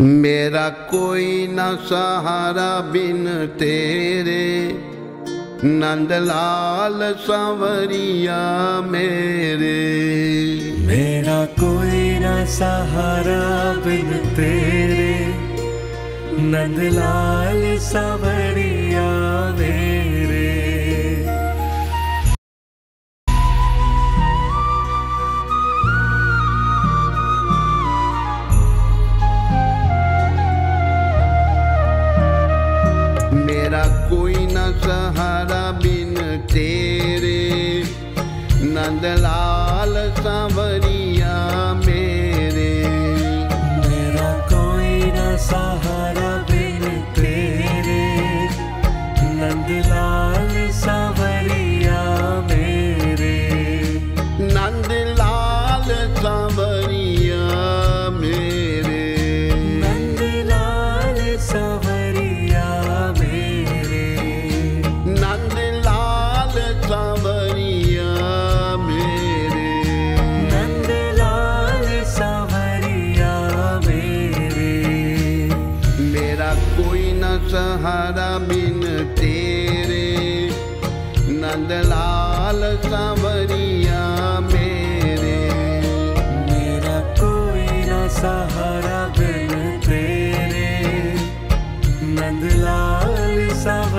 मेरा कोई न सहारा बिन तेरे नंदलाल सांवरिया मेरे मेरा कोई न सहारा बिन तेरे नंदलाल सांवरिया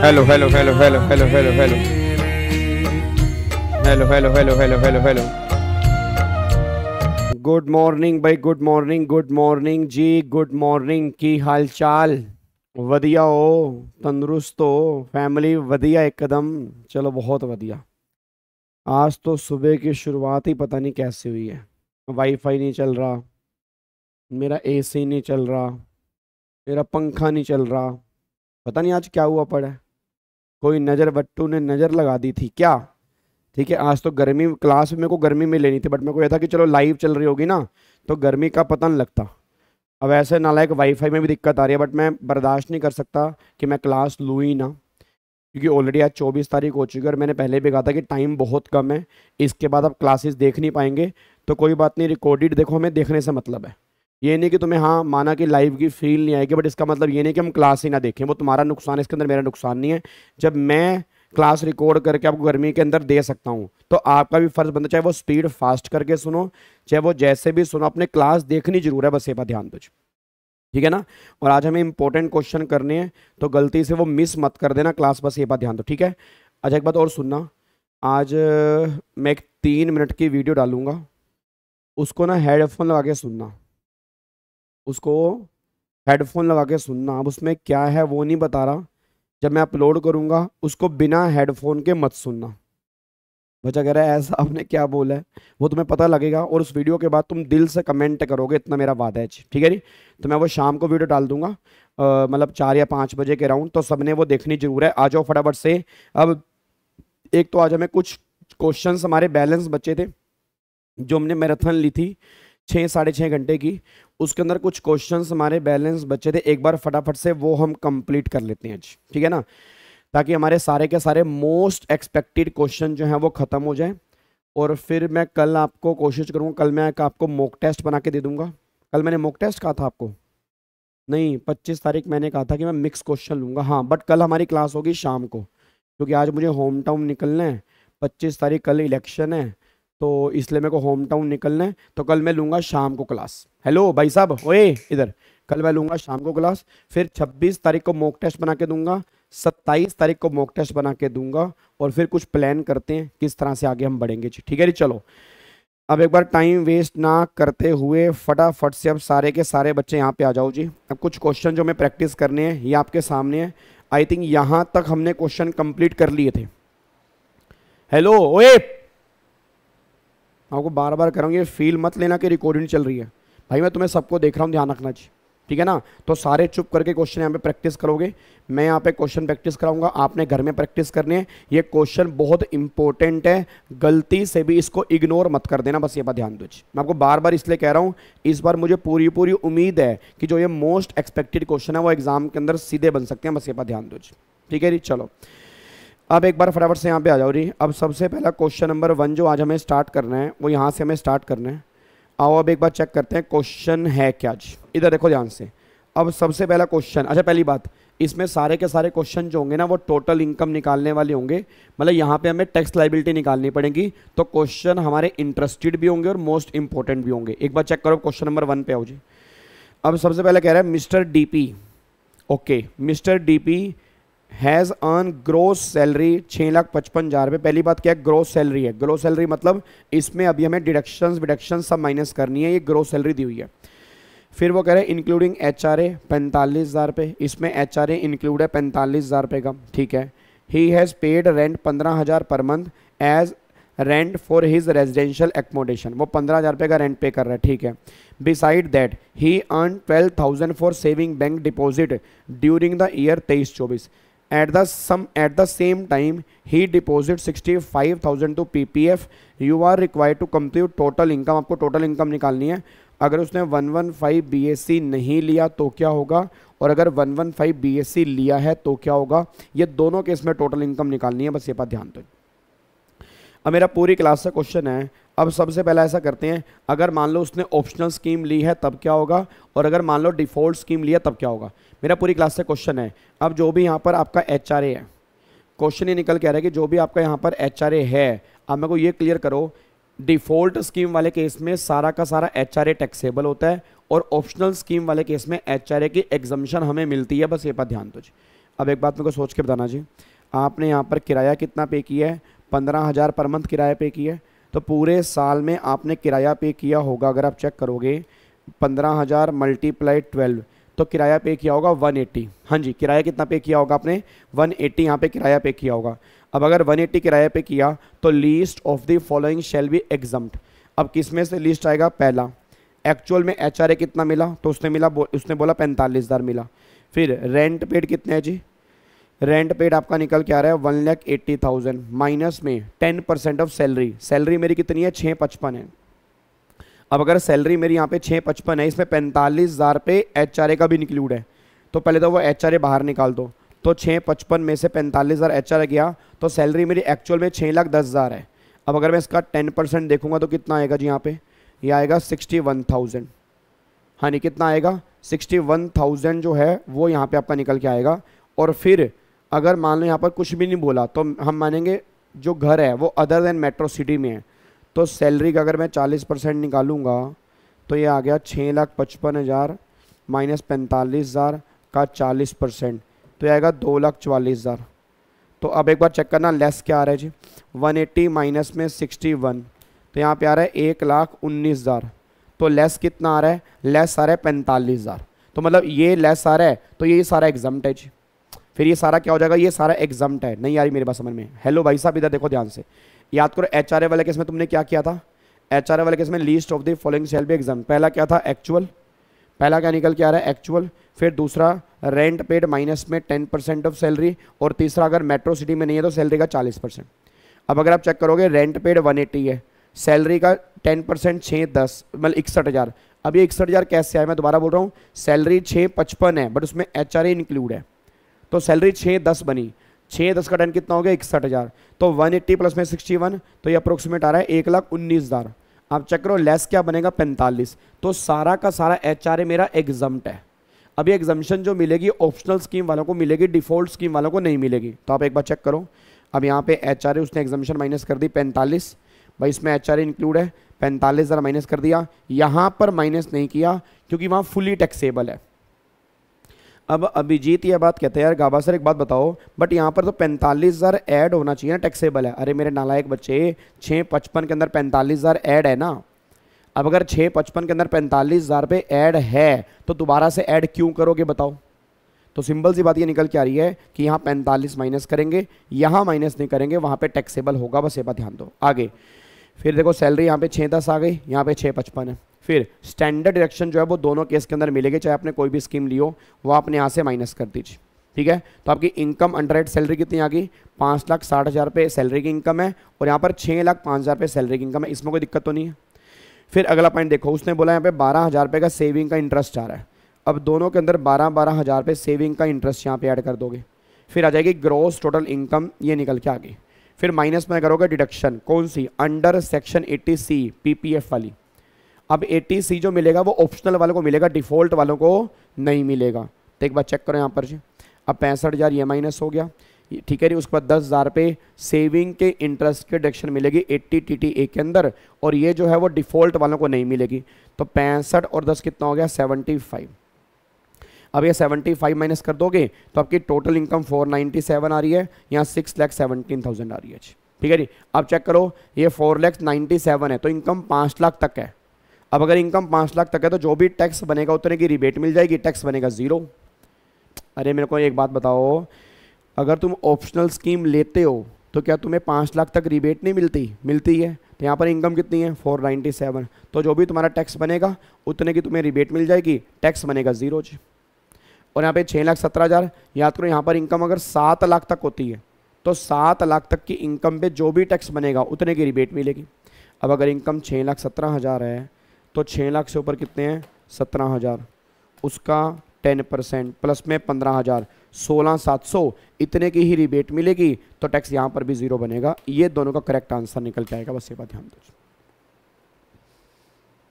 hello hello hello hello hello hello hello hello hello hello hello hello hello good morning भाई गुड मॉर्निंग गुड मॉर्निंग जी गुड मॉर्निंग की हालचाल ਵਧੀਆ ਹੋ तंदुरुस्त हो फैमिली ਵਧੀਆ एकदम चलो बहुत ਵਧੀਆ आज तो सुबह की शुरुआत ही पता नहीं कैसे हुई है वाईफाई नहीं चल रहा मेरा एसी नहीं चल रहा मेरा पंखा नहीं चल रहा पता नहीं आज क्या हुआ पड़ा कोई नज़र बट्टू ने नज़र लगा दी थी क्या ठीक है आज तो गर्मी क्लास में को गर्मी में लेनी थी बट मेरे को यह था कि चलो लाइव चल रही होगी ना तो गर्मी का पता नहीं लगता अब ऐसे नालायक वाईफाई में भी दिक्कत आ रही है बट मैं बर्दाश्त नहीं कर सकता कि मैं क्लास लूँ ही ना क्योंकि ऑलरेडी आज चौबीस तारीख हो चुकी है और मैंने पहले भी कहा था कि टाइम बहुत कम है इसके बाद आप क्लासेस देख नहीं पाएंगे तो कोई बात नहीं रिकॉर्डेड देखो हमें देखने से मतलब है ये नहीं कि तुम्हें हाँ माना कि लाइव की फील नहीं आएगी बट इसका मतलब ये नहीं कि हम क्लास ही ना देखें वो तुम्हारा नुकसान है इसके अंदर मेरा नुकसान नहीं है जब मैं क्लास रिकॉर्ड करके आपको गर्मी के अंदर दे सकता हूँ तो आपका भी फर्ज बनता चाहे वो स्पीड फास्ट करके सुनो चाहे वो जैसे भी सुनो अपने क्लास देखनी जरूर है बस ये बात ध्यान दो ठीक है ना और आज हमें इंपॉर्टेंट क्वेश्चन करने हैं तो गलती से वो मिस मत कर देना क्लास बस ये बात ध्यान दो ठीक है अच्छा एक बात और सुनना आज मैं एक तीन मिनट की वीडियो डालूंगा उसको ना हेडफोन लगा के सुनना उसको हेडफोन लगा के सुनना अब उसमें क्या है वो नहीं बता रहा जब मैं अपलोड करूँगा उसको बिना हेडफोन के मत सुनना बच्चा कह रहा है ऐसा आपने क्या बोला है वो तुम्हें पता लगेगा और उस वीडियो के बाद तुम दिल से कमेंट करोगे इतना मेरा वादा है ठीक है जी तो मैं वो शाम को वीडियो डाल दूंगा मतलब चार या पाँच बजे के राउंड तो सबने वो देखनी जरूर है आ जाओ फटाफट से अब एक तो आज हमें कुछ क्वेश्चन हमारे बैलेंस बच्चे थे जो हमने मैराथन ली थी छः साढ़े छः घंटे की उसके अंदर कुछ क्वेश्चंस हमारे बैलेंस बचे थे एक बार फटाफट से वो हम कंप्लीट कर लेते हैं आज ठीक है ना ताकि हमारे सारे के सारे मोस्ट एक्सपेक्टेड क्वेश्चन जो हैं वो ख़त्म हो जाए और फिर मैं कल आपको कोशिश करूँगा कल मैं आपको मोक टेस्ट बना के दे दूँगा कल मैंने मोक टेस्ट कहा था आपको नहीं पच्चीस तारीख मैंने कहा था कि मैं मिक्स क्वेश्चन लूँगा हाँ बट कल हमारी क्लास होगी शाम को क्योंकि आज मुझे होम टाउन निकलना है पच्चीस तारीख कल इलेक्शन है तो इसलिए मेरे को होम टाउन निकलना है तो कल मैं लूँगा शाम को क्लास हेलो भाई साहब ओए इधर कल मैं लूँगा शाम को क्लास फिर 26 तारीख को मॉक टेस्ट बना के दूंगा 27 तारीख को मॉक टेस्ट बना के दूंगा और फिर कुछ प्लान करते हैं किस तरह से आगे हम बढ़ेंगे ठीक है जी चलो अब एक बार टाइम वेस्ट ना करते हुए फटाफट से अब सारे के सारे बच्चे यहाँ पे आ जाओ जी अब कुछ क्वेश्चन जो मैं प्रैक्टिस करने हैं ये आपके सामने है आई थिंक यहाँ तक हमने क्वेश्चन कंप्लीट कर लिए थे हेलो ओए आपको बार बार करूँगी ये फील मत लेना कि रिकॉर्डिंग चल रही है भाई मैं तुम्हें सबको देख रहा हूँ ध्यान रखना चाहिए ठीक है ना तो सारे चुप करके क्वेश्चन यहाँ पे प्रैक्टिस करोगे मैं यहाँ पे क्वेश्चन प्रैक्टिस कराऊंगा आपने घर में प्रैक्टिस करने हैं ये क्वेश्चन बहुत इंपॉर्टेंट है गलती से भी इसको इग्नोर मत कर देना बस ये बात ध्यान दो मैं आपको बार बार इसलिए कह रहा हूँ इस बार मुझे पूरी पूरी उम्मीद है कि जो ये मोस्ट एक्सपेक्टेड क्वेश्चन है वो एग्जाम के अंदर सीधे बन सकते हैं बस ये बात ध्यान दो ठीक है जी चलो अब एक बार फटाफट से यहाँ पे आ जाओ जी अब सबसे पहला क्वेश्चन नंबर वन जो आज हमें स्टार्ट करना है वो यहाँ से हमें स्टार्ट करना है आओ अब एक बार चेक करते हैं क्वेश्चन है क्या आज इधर देखो ध्यान से अब सबसे पहला क्वेश्चन अच्छा पहली बात इसमें सारे के सारे क्वेश्चन जो होंगे ना वो टोटल इनकम निकालने वाले होंगे मतलब यहाँ पे हमें टैक्स लाइबिलिटी निकालनी पड़ेगी तो क्वेश्चन हमारे इंटरेस्टेड भी होंगे और मोस्ट इंपॉर्टेंट भी होंगे एक बार चेक करो क्वेश्चन नंबर वन पे आओ जी अब सबसे पहले कह रहा है mister DP okay mister DP has earn gross salary छः लाख पचपन हज़ार रुपये पहली बात क्या है ग्रोस सैलरी है ग्रोस सैलरी मतलब इसमें अभी हमें डिडक्शंस विडक्शन सब माइनस करनी है ये ग्रोस सैलरी दी हुई है फिर वो कह रहे हैं इंक्लूडिंग एच आर ए पैंतालीस हज़ार रुपये इसमें एच आर ए इंक्लूड है पैंतालीस हज़ार रुपये का ठीक है ही हैज़ पेड रेंट पंद्रह हज़ार per month as rent for his residential accommodation वो पंद्रह हज़ार रुपये का रेंट पे कर रहा है ठीक है beside that he earn twelve thousand for saving bank deposit during the year तेईस चौबीस at the some at the same time he deposit 65000 to ppf you are required to compute total income आपको total income निकालनी है अगर उसने 115 BSc नहीं लिया तो क्या होगा और अगर 115 BSc लिया है तो क्या होगा ये दोनों केस में टोटल इनकम निकालनी है बस ये बात ध्यान दो अब मेरा पूरी क्लास का क्वेश्चन है अब सबसे पहला ऐसा करते हैं अगर मान लो उसने ऑप्शनल स्कीम ली है तब क्या होगा और अगर मान लो डिफ़ॉल्ट स्कीम लिया तब क्या होगा मेरा पूरी क्लास से क्वेश्चन है अब जो भी यहाँ पर आपका एच आर ए है क्वेश्चन ये निकल के आ रहा है कि जो भी आपका यहाँ पर एच आर ए है आप मेरे को ये क्लियर करो डिफ़ॉल्ट स्कीम वाले केस में सारा का सारा एच आर ए टैक्सेबल होता है और ऑप्शनल स्कीम वाले केस में एच आर ए की एग्जामेशन हमें मिलती है बस ये पर ध्यान दो जी अब एक बात मेरे को सोच के बताना जी आपने यहाँ पर किराया कितना पे किया है पंद्रह हज़ार पर मंथ किराया पे किया है तो पूरे साल में आपने किराया पे किया होगा अगर आप चेक करोगे पंद्रह हज़ार मल्टीप्लाई ट्वेल्व तो किराया पे किया होगा 180 हाँ जी किराया कितना पे किया होगा आपने 180 एट्टी यहाँ पे किराया पे किया होगा अब अगर 180 किराया पे किया तो least of the following shall be exempt अब किस में से लिस्ट आएगा पहला एक्चुअल में एच कितना मिला तो उसने मिला बो, उसने बोला पैंतालीस हज़ार मिला फिर रेंट पेड कितने है जी रेंट पेड आपका निकल के आ रहा है one lakh eighty thousand minus में ten percent of salary salary मेरी कितनी है छः पचपन है अब अगर सैलरी मेरी यहाँ पे छः पचपन है इसमें पैंतालीस हज़ार पे एच का भी इंक्लूड है तो पहले तो वो एच बाहर निकाल दो तो छः पचपन में से पैंतालीस हज़ार एच गया तो सैलरी मेरी एक्चुअल में छः लाख दस हज़ार है अब अगर मैं इसका टेन परसेंट देखूँगा तो कितना आएगा जी यहाँ पे ये यह आएगा सिक्सटी वन थाउजेंड हाँ नहीं कितना आएगा सिक्सटी वन थाउजेंड जो है वो यहाँ पे आपका निकल के आएगा और फिर अगर मान लो यहाँ पर कुछ भी नहीं बोला तो हम मानेंगे जो घर है वो अदर देन मेट्रो सिटी में है तो सैलरी का अगर मैं चालीस परसेंट निकालूंगा तो ये आ गया छः लाख पचपन हज़ार माइनस पैंतालीस हज़ार का चालीस परसेंट तो ये आएगा दो लाख चवालीस हज़ार तो अब एक बार चेक करना लेस क्या आ रहा है जी वन एट्टी माइनस में सिक्सटी वन तो यहाँ पे आ रहा है एक लाख उन्नीस हज़ार तो लेस कितना आ रहा है लेस आ रहा है पैंतालीस हज़ार तो मतलब ये लेस आ रहा है तो ये सारा एग्जाम्ट है जी फिर ये सारा क्या हो जाएगा ये सारा एग्जाम्ट है नहीं आ रही मेरे पास समझ में हेलो भाई साहब इधर देखो ध्यान से याद करो एच वाले केस में तुमने क्या किया था एच वाले केस में least of the following shall be exempt पहला क्या था एक्चुअल पहला क्या निकल के आ रहा है एक्चुअल फिर दूसरा रेंट पेड माइनस में टेन परसेंट ऑफ सैलरी और तीसरा अगर मेट्रो सिटी में नहीं है तो सैलरी का चालीस परसेंट अब अगर आप चेक करोगे रेंट पेड वन एट्टी है सैलरी का टेन परसेंट छः दस मतलब इकसठ हज़ार अब ये इकसठ हज़ार कैसे आए मैं दोबारा बोल रहा हूँ सैलरी छः पचपन है बट उसमें एच इंक्लूड है तो सैलरी छः दस बनी छः दस का टन कितना हो गया इकसठ हज़ार तो वन एट्टी प्लस में सिक्सटी वन तो ये अप्रोक्सीमेट आ रहा है एक लाख उन्नीस हज़ार आप चेक करो लेस क्या बनेगा पैंतालीस तो सारा का सारा एच आर ए मेरा एग्जम्ट है अभी एग्जम्पन जो मिलेगी ऑप्शनल स्कीम वालों को मिलेगी डिफ़ॉल्ट स्कीम वालों को नहीं मिलेगी तो आप एक बार चेक करो अब यहाँ पे एच आर ए उसने एग्जम्पन माइनस कर दी पैंतालीस भाई इसमें एच आर इंक्लूड है पैंतालीस हज़ार माइनस कर दिया यहाँ पर माइनस नहीं किया क्योंकि वहाँ फुली टैक्सेबल है अब अभिजीत ये बात कहते हैं यार गाबा सर एक बात बताओ बट यहाँ पर तो पैंतालीस हज़ार ऐड होना चाहिए ना टैक्सेबल है अरे मेरे नालायक बच्चे छः पचपन के अंदर पैंतालीस हज़ार ऐड है ना अब अगर छः पचपन के अंदर पैंतालीस हज़ार पे ऐड है तो दोबारा से ऐड क्यों करोगे बताओ तो सिंपल सी बात ये निकल के आ रही है कि यहाँ पैंतालीस माइनस करेंगे यहाँ माइनस नहीं करेंगे वहाँ पर टैक्सेबल होगा बस ये बात ध्यान दो आगे फिर देखो सैलरी यहाँ पे छः दस आ गई यहाँ पे छः पचपन है फिर स्टैंडर्ड डिडक्शन जो है वो दोनों केस के अंदर मिलेगी चाहे आपने कोई भी स्कीम ली हो वो आपने यहाँ से माइनस कर दीजिए ठीक है तो आपकी इनकम अंडर सैलरी कितनी आ गई पाँच लाख साठ हज़ार रुपये सैलरी की इनकम है और यहाँ पर छः लाख पाँच हज़ार रुपये सैलरी की इनकम है इसमें कोई दिक्कत तो नहीं है फिर अगला पॉइंट देखो उसने बोला यहाँ पे बारह हज़ार रुपये का सेविंग का इंटरेस्ट आ रहा है अब दोनों के अंदर बारह बारह हज़ार रुपये सेविंग का इंटरेस्ट यहाँ पे ऐड कर दोगे फिर आ जाएगी ग्रोस टोटल इनकम ये निकल के आ गई फिर माइनस में करोगे डिडक्शन कौन सी अंडर सेक्शन 80 सी पीपीएफ वाली अब 80 सी जो मिलेगा वो ऑप्शनल वालों को मिलेगा डिफ़ॉल्ट वालों को नहीं मिलेगा तो एक बार चेक करो यहाँ पर जी अब पैंसठ हज़ार ये माइनस हो गया ठीक है जी उसके बाद दस हज़ार पे सेविंग के इंटरेस्ट के डिडक्शन मिलेगी एट्टी टी टी ए के अंदर और ये जो है वो डिफ़ॉल्ट वालों को नहीं मिलेगी तो पैंसठ और दस कितना हो गया सेवेंटी फाइव अब ये 75 माइनस कर दोगे तो आपकी टोटल इनकम 497 आ रही है यहाँ सिक्स लैख सेवनटीन थाउजेंड आ रही है ठीक है जी अब चेक करो ये फोर लैख नाइन्टी सेवन है तो इनकम पाँच लाख तक है अब अगर इनकम पाँच लाख तक है तो जो भी टैक्स बनेगा उतने की रिबेट मिल जाएगी टैक्स बनेगा ज़ीरो अरे मेरे को एक बात बताओ अगर तुम ऑप्शनल स्कीम लेते हो तो क्या तुम्हें पाँच लाख तक रिबेट नहीं मिलती मिलती है तो यहाँ पर इनकम कितनी है फोर नाइन्टी सेवन तो जो भी तुम्हारा टैक्स बनेगा उतने की तुम्हें रिबेट मिल जाएगी टैक्स बनेगा ज़ीरो जी और यहाँ पे छः लाख सत्रह हज़ार याद करो तो यहाँ पर इनकम अगर सात लाख तक होती है तो सात लाख तक की इनकम पे जो भी टैक्स बनेगा उतने की रिबेट मिलेगी अब अगर इनकम छः लाख सत्रह हज़ार है तो छः लाख से ऊपर कितने हैं सत्रह हज़ार उसका टेन परसेंट प्लस में पंद्रह हज़ार सोलह सात सौ इतने की ही रिबेट मिलेगी तो टैक्स यहाँ पर भी ज़ीरो बनेगा ये दोनों का करेक्ट आंसर निकल के आएगा बस ये बात ध्यान दो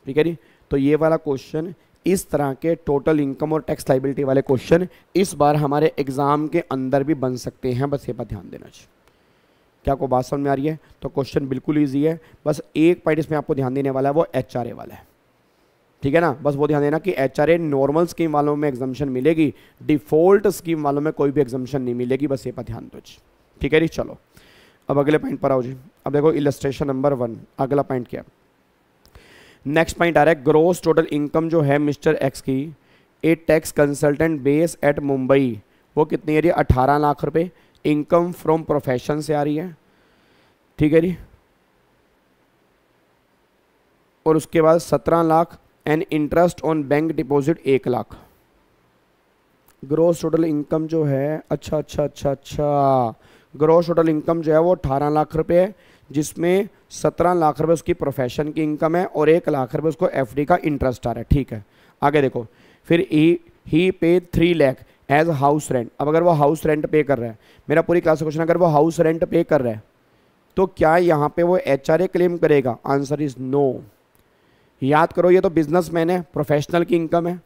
ठीक है जी तो ये वाला क्वेश्चन इस तरह के टोटल इनकम और टैक्स लाइबिलिटी वाले क्वेश्चन इस बार हमारे एग्ज़ाम के अंदर भी बन सकते हैं बस ये पर ध्यान देना चाहिए क्या को बात समझ में आ रही है तो क्वेश्चन बिल्कुल ईजी है बस एक पॉइंट इसमें आपको ध्यान देने वाला है वो एच वाला है ठीक है ना बस वो ध्यान देना कि एच नॉर्मल स्कीम वालों में एग्जामेशन मिलेगी डिफ़ॉल्ट स्कीम वालों में कोई भी एग्जामेशन नहीं मिलेगी बस ये पर ध्यान दो जी ठीक है जी चलो अब अगले पॉइंट पर आओ जी अब देखो इलस्ट्रेशन नंबर वन अगला पॉइंट क्या है नेक्स्ट पॉइंट आ रहा है ग्रोस टोटल इनकम जो है मिस्टर एक्स की a tax consultant base at Mumbai वो कितनी आ रही है अठारह लाख रुपए इनकम फ्रॉम प्रोफेशन से आ रही है ठीक है जी और उसके बाद सत्रह lakh and interest on bank deposit एक लाख ग्रोस टोटल इनकम जो है अच्छा अच्छा अच्छा अच्छा ग्रोस टोटल इनकम जो है वो अठारह लाख रुपए है जिसमें सत्रह लाख रुपए उसकी प्रोफेशन की इनकम है और एक लाख रुपए उसको एफ का इंटरेस्ट आ रहा है ठीक है आगे देखो फिर he he pay three lakh as house rent अब अगर वो हाउस रेंट पे कर रहा है मेरा पूरी क्लास क्वेश्चन अगर वो हाउस रेंट पे कर रहा है तो क्या यहाँ पे वो एच क्लेम करेगा आंसर इज़ नो याद करो ये तो मैन है प्रोफेशनल की इनकम है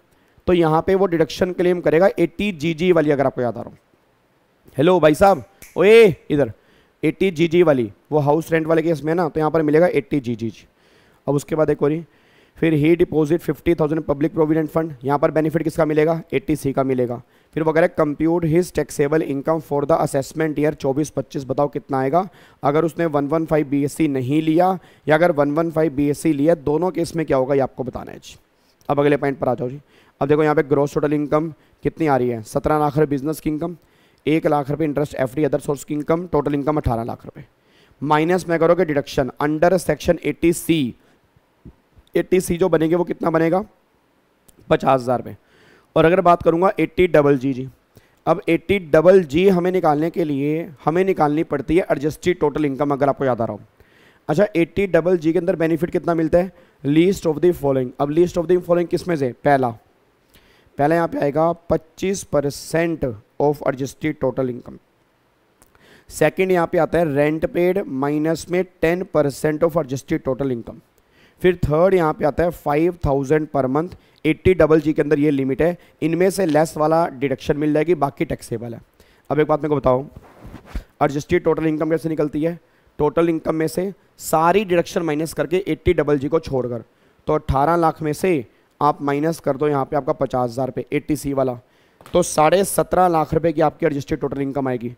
तो यहाँ पे वो डिडक्शन क्लेम करेगा एट्टी जी वाली अगर आपको याद आ रहा हूँ हेलो भाई साहब ओए इधर एट्टी जी जी वाली वो हाउस रेंट वाले केस में ना तो यहाँ पर मिलेगा एट्टी जी जी अब उसके बाद एक और फिर he deposit fifty thousand public provident fund यहाँ पर बेनिफिट किसका मिलेगा एट्टी सी का मिलेगा फिर वगैरह compute his taxable income for the assessment year चौबीस पच्चीस बताओ कितना आएगा अगर उसने one one five B S C नहीं लिया या अगर one one five B S C लिया दोनों केस में क्या होगा ये आपको बताना है जी अब अगले पॉइंट पर आ जाओ जी अब देखो यहाँ पे ग्रोस टोटल इनकम कितनी आ रही है सत्रह लाख रुपये बिजनेस की इनकम एक लाख रुपए interest F D other source की इनकम टोटल इनकम अठारह लाख रुपए माइनस में करोगे deduction under section eighty C eighty C जो बनेगी वो कितना बनेगा पचास हज़ार रुपये और अगर बात करूंगा एट्टी डबल जी जी अब एट्टी डबल जी हमें निकालने के लिए हमें निकालनी पड़ती है एडजस्टेड टोटल इनकम अगर आपको याद आ रहा हूँ अच्छा एट्टी डबल जी के अंदर बेनिफिट कितना मिलता है लीस्ट ऑफ द फॉलोइंग अब लीस्ट ऑफ द फॉलोइंग किस में से पहला पहला यहाँ पे आएगा 25 percent of adjusted total income second यहाँ पे आता है रेंट पेड माइनस में ten percent of adjusted total income फिर थर्ड यहाँ पे आता है five thousand per month eighty double G के अंदर ये लिमिट है इनमें से लेस वाला डिडक्शन मिल जाएगी बाकी टैक्सेबल है अब एक बात मेरे को बताओ एडजस्टेड टोटल इनकम कैसे निकलती है टोटल इनकम में से सारी डिडक्शन माइनस करके एट्टी डबल जी को छोड़कर तो अट्ठारह लाख में से आप माइनस कर दो यहाँ पे आपका पचास हज़ार पे एट्टी सी वाला तो साढ़े सत्रह लाख रुपए की आपकी एडजस्टेड टोटल इनकम आएगी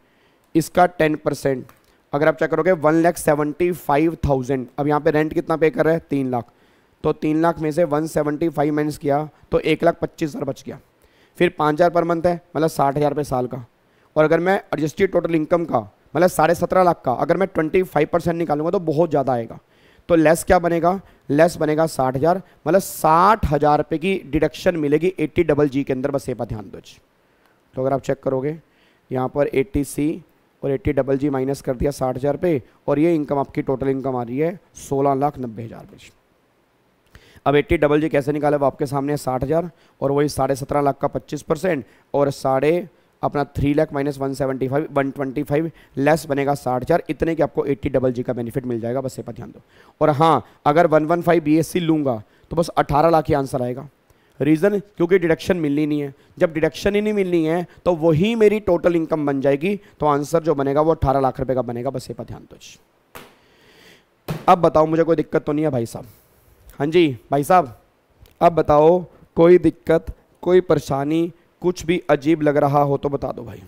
इसका टेन परसेंट अगर आप चेक करोगे one lakh seventy five thousand अब यहाँ पे रेंट कितना पे कर रहे हैं तीन लाख तो तीन लाख में से वन सेवेंटी फाइव माइनस किया तो एक लाख पच्चीस हज़ार बच गया फिर पाँच हज़ार पर मंथ है मतलब साठ हज़ार रुपये साल का और अगर मैं एडजस्टेड टोटल इनकम का मतलब साढ़े सत्रह लाख का अगर मैं ट्वेंटी फाइव परसेंट निकालूंगा तो बहुत ज़्यादा आएगा तो लेस क्या बनेगा लेस बनेगा साठ हज़ार मतलब साठ हज़ार रुपये की डिडक्शन मिलेगी एट्टी डबल जी के अंदर बस ये पर ध्यान दो तो अगर आप चेक करोगे यहाँ पर एट्टी सी और एट्टी डबल जी माइनस कर दिया साठ हज़ार रुपये और ये इनकम आपकी टोटल इनकम आ रही है सोलह लाख नब्बे हज़ार रुपये अब एट्टी डबल जी कैसे निकाले वो आपके सामने साठ हज़ार और वही साढ़े सत्रह लाख का पच्चीस परसेंट और साढ़े अपना three lakh minus one seventy five one twenty five less बनेगा साठ हज़ार इतने की आपको एट्टी डबल जी का बेनिफिट मिल जाएगा बस ये पर ध्यान दो और हाँ अगर one one five B S C लूँगा तो बस अठारह लाख ही आंसर आएगा रीज़न क्योंकि डिडक्शन मिलनी नहीं है जब डिडक्शन ही नहीं मिलनी है तो वही मेरी टोटल इनकम बन जाएगी तो आंसर जो बनेगा वो अठारह लाख रुपये का बनेगा बस ये पर ध्यान दो अब बताओ मुझे कोई दिक्कत तो नहीं है भाई साहब हाँ जी भाई साहब अब बताओ कोई दिक्कत कोई परेशानी कुछ भी अजीब लग रहा हो तो बता दो भाई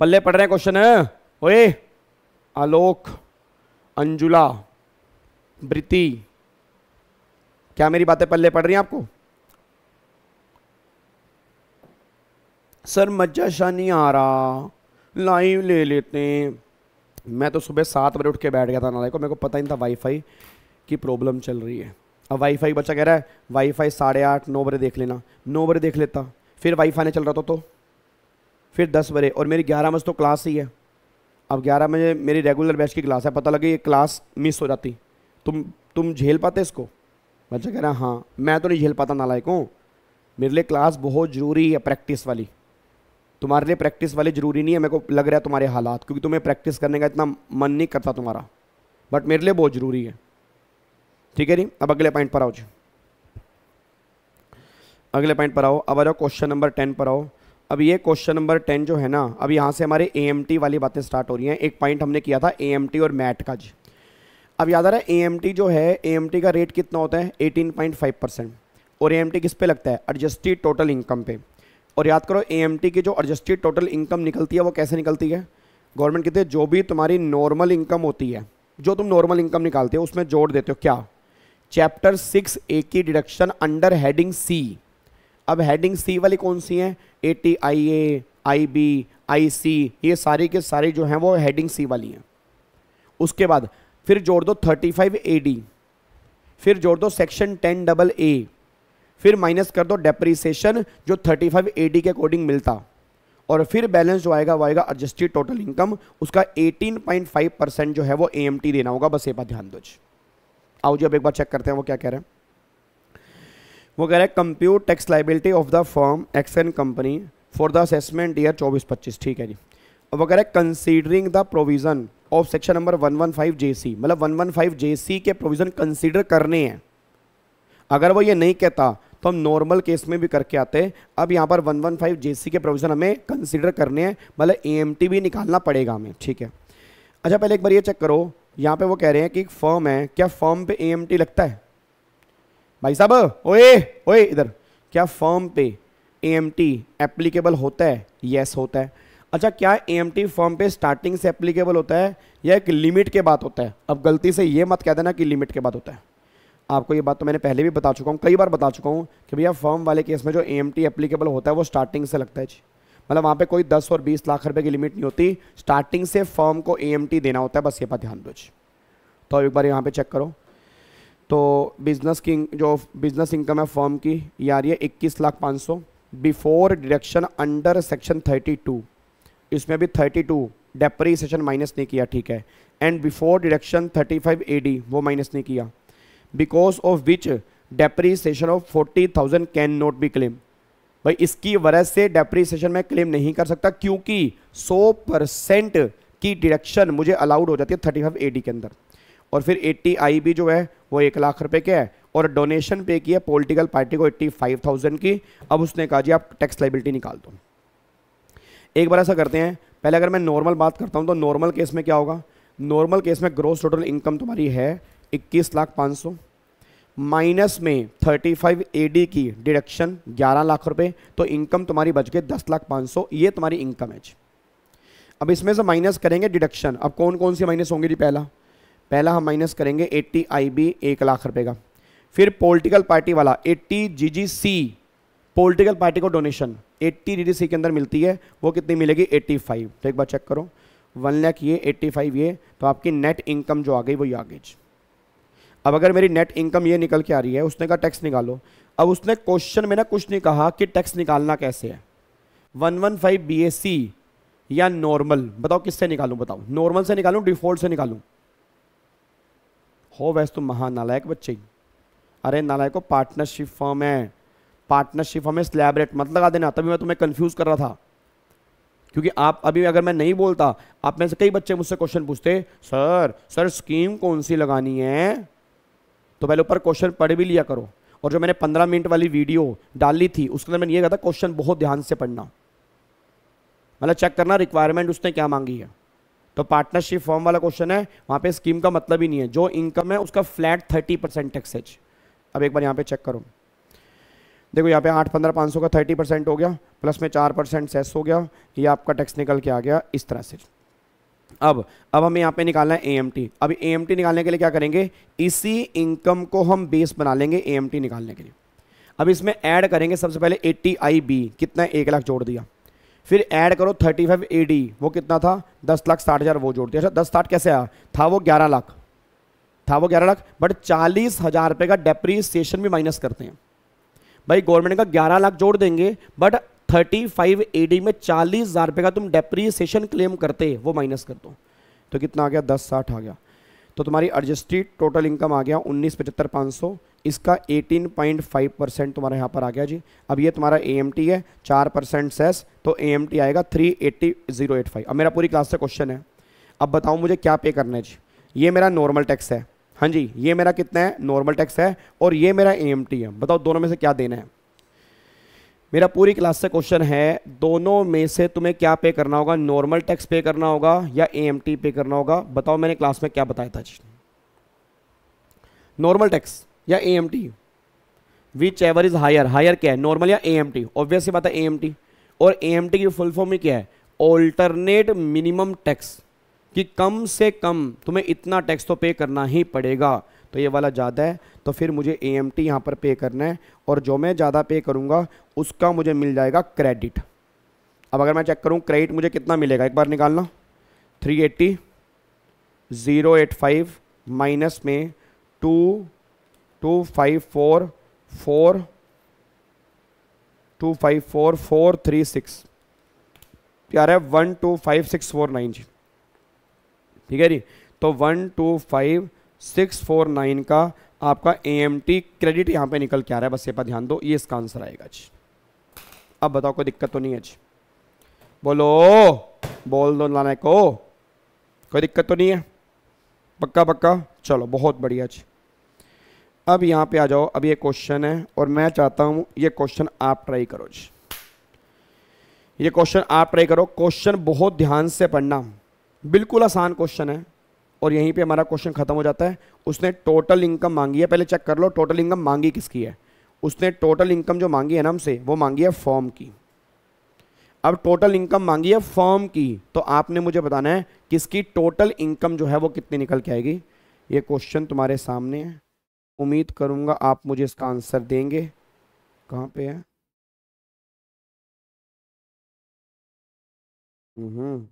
पल्ले पढ़ रहे क्वेश्चन क्वेश्चन ओए आलोक अंजुला ब्रिति क्या मेरी बातें पल्ले पढ़ रही हैं आपको सर मज्जा शाह नहीं आ रहा लाइव ले लेते हैं मैं तो सुबह सात बजे उठ के बैठ गया था नाले को मेरे को पता ही नहीं था वाईफाई की प्रॉब्लम चल रही है अब वाईफाई बच्चा कह रहा है वाईफाई साढ़े आठ नौ बजे देख लेना नौ बजे देख लेता फिर वाईफाई नहीं चल रहा था तो, तो फिर दस बजे और मेरी ग्यारह बजे तो क्लास ही है अब ग्यारह बजे मेरी रेगुलर बैच की क्लास है पता लगे ये क्लास मिस हो जाती तुम तुम झेल पाते इसको बच्चा कह रहा है हाँ मैं तो नहीं झेल पाता नालायक हूँ मेरे लिए क्लास बहुत ज़रूरी है प्रैक्टिस वाली तुम्हारे लिए प्रैक्टिस वाली ज़रूरी नहीं है मेरे को लग रहा है तुम्हारे हालात क्योंकि तुम्हें प्रैक्टिस करने का इतना मन नहीं करता तुम्हारा बट मेरे लिए बहुत ज़रूरी है ठीक है जी अब अगले पॉइंट पर आओ जी अगले पॉइंट पर आओ अब आ जाओ क्वेश्चन नंबर टेन पर आओ अब ये क्वेश्चन नंबर टेन जो है ना अब यहाँ से हमारे ए वाली बातें स्टार्ट हो रही हैं एक पॉइंट हमने किया था ए और मैट का जी अब याद आ रहा है ए जो है ए का रेट कितना होता है एटीन पॉइंट फाइव परसेंट और ए किस पे लगता है एडजस्टेड टोटल इनकम पे और याद करो ए की जो एडजस्टेड टोटल इनकम निकलती है वो कैसे निकलती है गवर्नमेंट कहते हैं जो भी तुम्हारी नॉर्मल इनकम होती है जो तुम नॉर्मल इनकम निकालते हो उसमें जोड़ देते हो क्या चैप्टर सिक्स ए की डिडक्शन अंडर हेडिंग सी अब हेडिंग सी वाली कौन सी हैं A T I A I B I सी ये सारी के सारे जो हैं वो हेडिंग सी वाली हैं उसके बाद फिर जोड़ दो थर्टी फाइव ए डी फिर जोड़ दो सेक्शन टेन डबल ए फिर माइनस कर दो डेप्रीसीशन जो थर्टी फाइव ए डी के अकॉर्डिंग मिलता और फिर बैलेंस जो आएगा वो आएगा एडजस्टेड टोटल इनकम उसका एटीन पॉइंट फाइव परसेंट जो है वो ए एम टी देना होगा बस ये बात ध्यान दो आओ जी अब एक बार चेक करते हैं वो क्या कह रहे हैं वो कह रहे हैं compute tax liability of the firm X and company for the assessment year चौबीस पच्चीस ठीक है जी अब वो कह रहे हैं considering the provision of section number one one five J C मतलब one one five J C के प्रोविज़न कंसीडर करने हैं अगर वो ये नहीं कहता तो हम नॉर्मल केस में भी करके आते अब यहाँ पर one one five J C के प्रोविज़न हमें कंसिडर करने हैं मतलब ए एम टी भी निकालना पड़ेगा हमें ठीक है अच्छा पहले एक बार ये चेक करो यहाँ पे वो कह रहे हैं कि एक फर्म है क्या फर्म पे ए लगता है भाई साहब ओए ओए इधर क्या फर्म पे ए एप्लीकेबल होता है यस yes, होता है अच्छा क्या ए एम फर्म पे स्टार्टिंग से एप्लीकेबल होता है या एक लिमिट के बात होता है अब गलती से ये मत कह देना कि लिमिट के बाद होता है आपको ये बात तो मैंने पहले भी बता चुका हूँ कई बार बता चुका हूँ कि भैया फर्म वाले केस में जो ए एप्लीकेबल होता है वो स्टार्टिंग से लगता है जी मतलब वहाँ पे कोई 10 और 20 लाख रुपए की लिमिट नहीं होती स्टार्टिंग से फर्म को ए देना होता है बस ये पर ध्यान दो तो एक बार यहाँ पे चेक करो तो बिजनेस की जो बिजनेस इनकम है फर्म की ये आ रही है इक्कीस लाख पाँच सौ before deduction under section thirty two इसमें भी थर्टी टू डेप्रीसेशन माइनस नहीं किया ठीक है and before deduction thirty five A D वो माइनस नहीं किया because of which depreciation of forty thousand can not be claim भाई इसकी वजह से डेप्रीसिएशन में क्लेम नहीं कर सकता क्योंकि 100 परसेंट की डिडक्शन मुझे अलाउड हो जाती है थर्टी फाइव के अंदर और फिर एट्टी आई भी जो है वो एक लाख रुपए के है और डोनेशन पे की है पॉलिटिकल पार्टी को एट्टी फाइव थाउजेंड की अब उसने कहा जी आप टैक्स लाइबिलिटी निकाल दो एक बार ऐसा करते हैं पहले अगर मैं नॉर्मल बात करता हूँ तो नॉर्मल केस में क्या होगा नॉर्मल केस में ग्रोस टोटल इनकम तुम्हारी है इक्कीस लाख पाँच सौ माइनस में 35 एडी की डिडक्शन 11 लाख रुपए तो इनकम तुम्हारी बच गई दस लाख पाँच सौ ये तुम्हारी इनकम है अब इसमें से माइनस करेंगे डिडक्शन अब कौन कौन सी माइनस होंगी जी पहला पहला हम माइनस करेंगे 80 आईबी एक लाख रुपए का फिर पॉलिटिकल पार्टी वाला 80 जीजीसी पॉलिटिकल पार्टी को डोनेशन 80 जीजीसी के अंदर मिलती है वो कितनी मिलेगी फाइव तो एक बार चेक करो वन लैख ये फाइव ये तो आपकी नेट इनकम जो आ गई वही आ गई अब अगर मेरी नेट इनकम ये निकल के आ रही है उसने कहा टैक्स निकालो अब उसने क्वेश्चन में ना कुछ नहीं कहा कि टैक्स निकालना कैसे है one one five B S C या नॉर्मल बताओ किससे निकालूं बताओ नॉर्मल से निकालूं डिफॉल्ट से निकालूं हो वैसे तो महानालायक नालायक बच्चे अरे नालायक पार्टनरशिप फॉर्म है पार्टनरशिप फॉर्म है स्लैब रेट मत लगा देना तभी मैं तुम्हें कन्फ्यूज़ कर रहा था क्योंकि आप अभी अगर मैं नहीं बोलता आप में से कई बच्चे मुझसे क्वेश्चन पूछते सर सर स्कीम कौन सी लगानी है तो पहले ऊपर क्वेश्चन पढ़ भी लिया करो और जो मैंने पंद्रह मिनट वाली वीडियो डाली थी उसके अंदर मैंने ये कहा था क्वेश्चन बहुत ध्यान से पढ़ना मतलब चेक करना रिक्वायरमेंट उसने क्या मांगी है तो पार्टनरशिप फॉर्म वाला क्वेश्चन है वहाँ पे स्कीम का मतलब ही नहीं है जो इनकम है उसका फ्लैट थर्टी परसेंट टैक्सेज अब एक बार यहाँ पे चेक करो देखो यहाँ पे आठ पंद्रह पाँच सौ का थर्टी परसेंट हो गया प्लस में चार परसेंट सेस हो गया ये आपका टैक्स निकल के आ गया इस तरह से अब अब हमें यहाँ पे निकालना है ए अब ए निकालने के लिए क्या करेंगे इसी इनकम को हम बेस बना लेंगे ए एम टी निकालने के लिए अब इसमें ऐड करेंगे सबसे पहले ए टी आई बी कितना एक लाख जोड़ दिया फिर ऐड करो थर्टी फाइव ए डी वो कितना था दस लाख साठ हज़ार वो जोड़ दिया अच्छा दस साठ कैसे आया था वो ग्यारह लाख था वो ग्यारह लाख बट चालीस हज़ार रुपये का डेप्रीसिएशन भी माइनस करते हैं भाई गवर्नमेंट का ग्यारह लाख जोड़ देंगे बट थर्टी फाइव एडी में चालीस हज़ार रुपये का तुम डेप्रीसिएशन क्लेम करते वो माइनस कर दो तो कितना आ गया दस साठ आ गया तो तुम्हारी एडजस्टेड टोटल इनकम आ गया उन्नीस पचहत्तर पाँच सौ इसका 18.5 परसेंट तुम्हारे यहाँ पर आ गया जी अब ये तुम्हारा ए है चार परसेंट सेस तो ए आएगा three eighty zero eight five अब मेरा पूरी क्लास से क्वेश्चन है अब बताओ मुझे क्या पे करना है जी ये मेरा नॉर्मल टैक्स है हाँ जी ये मेरा कितना है नॉर्मल टैक्स है और ये मेरा ए है बताओ दोनों में से क्या देना है मेरा पूरी क्लास से क्वेश्चन है दोनों में से तुम्हें क्या पे करना होगा नॉर्मल टैक्स पे करना होगा या एएमटी पे करना होगा बताओ मैंने क्लास में क्या बताया था नॉर्मल टैक्स या AMT whichever is higher higher क्या है नॉर्मल या एएमटी ऑब्वियसली बात है एएमटी और एएमटी की फुल फॉर्म में क्या है ऑल्टरनेट मिनिमम टैक्स कि कम से कम तुम्हें इतना टैक्स तो पे करना ही पड़ेगा तो ये वाला ज़्यादा है तो फिर मुझे ए एम टी यहाँ पर पे करना है और जो मैं ज़्यादा पे करूँगा उसका मुझे मिल जाएगा क्रेडिट अब अगर मैं चेक करूँ क्रेडिट मुझे कितना मिलेगा एक बार निकालना three eighty zero eight five minus में two two five four four two five four four three six प्यार है one two five six four nine जी ठीक है जी तो one two five six four nine का आपका ए क्रेडिट यहां पे निकल के आ रहा है बस ये पर ध्यान दो ये इसका आंसर आएगा जी अब बताओ कोई दिक्कत तो नहीं है जी बोलो बोल दो लाने को कोई दिक्कत तो नहीं है पक्का पक्का चलो बहुत बढ़िया जी अब यहाँ पे आ जाओ अब ये क्वेश्चन है और मैं चाहता हूँ ये क्वेश्चन आप ट्राई करो जी ये क्वेश्चन आप ट्राई करो क्वेश्चन बहुत ध्यान से पढ़ना बिल्कुल आसान क्वेश्चन है और यहीं पे हमारा क्वेश्चन खत्म हो जाता है उसने टोटल इनकम मांगी है पहले चेक कर लो टोटल इनकम मांगी किसकी है उसने टोटल इनकम जो मांगी है ना हमसे वो मांगी है फॉर्म की अब टोटल इनकम मांगी है फॉर्म की तो आपने मुझे बताना है किसकी टोटल इनकम जो है वो कितनी निकल के आएगी ये क्वेश्चन तुम्हारे सामने है उम्मीद करूंगा आप मुझे इसका आंसर देंगे कहाँ पे है हम्म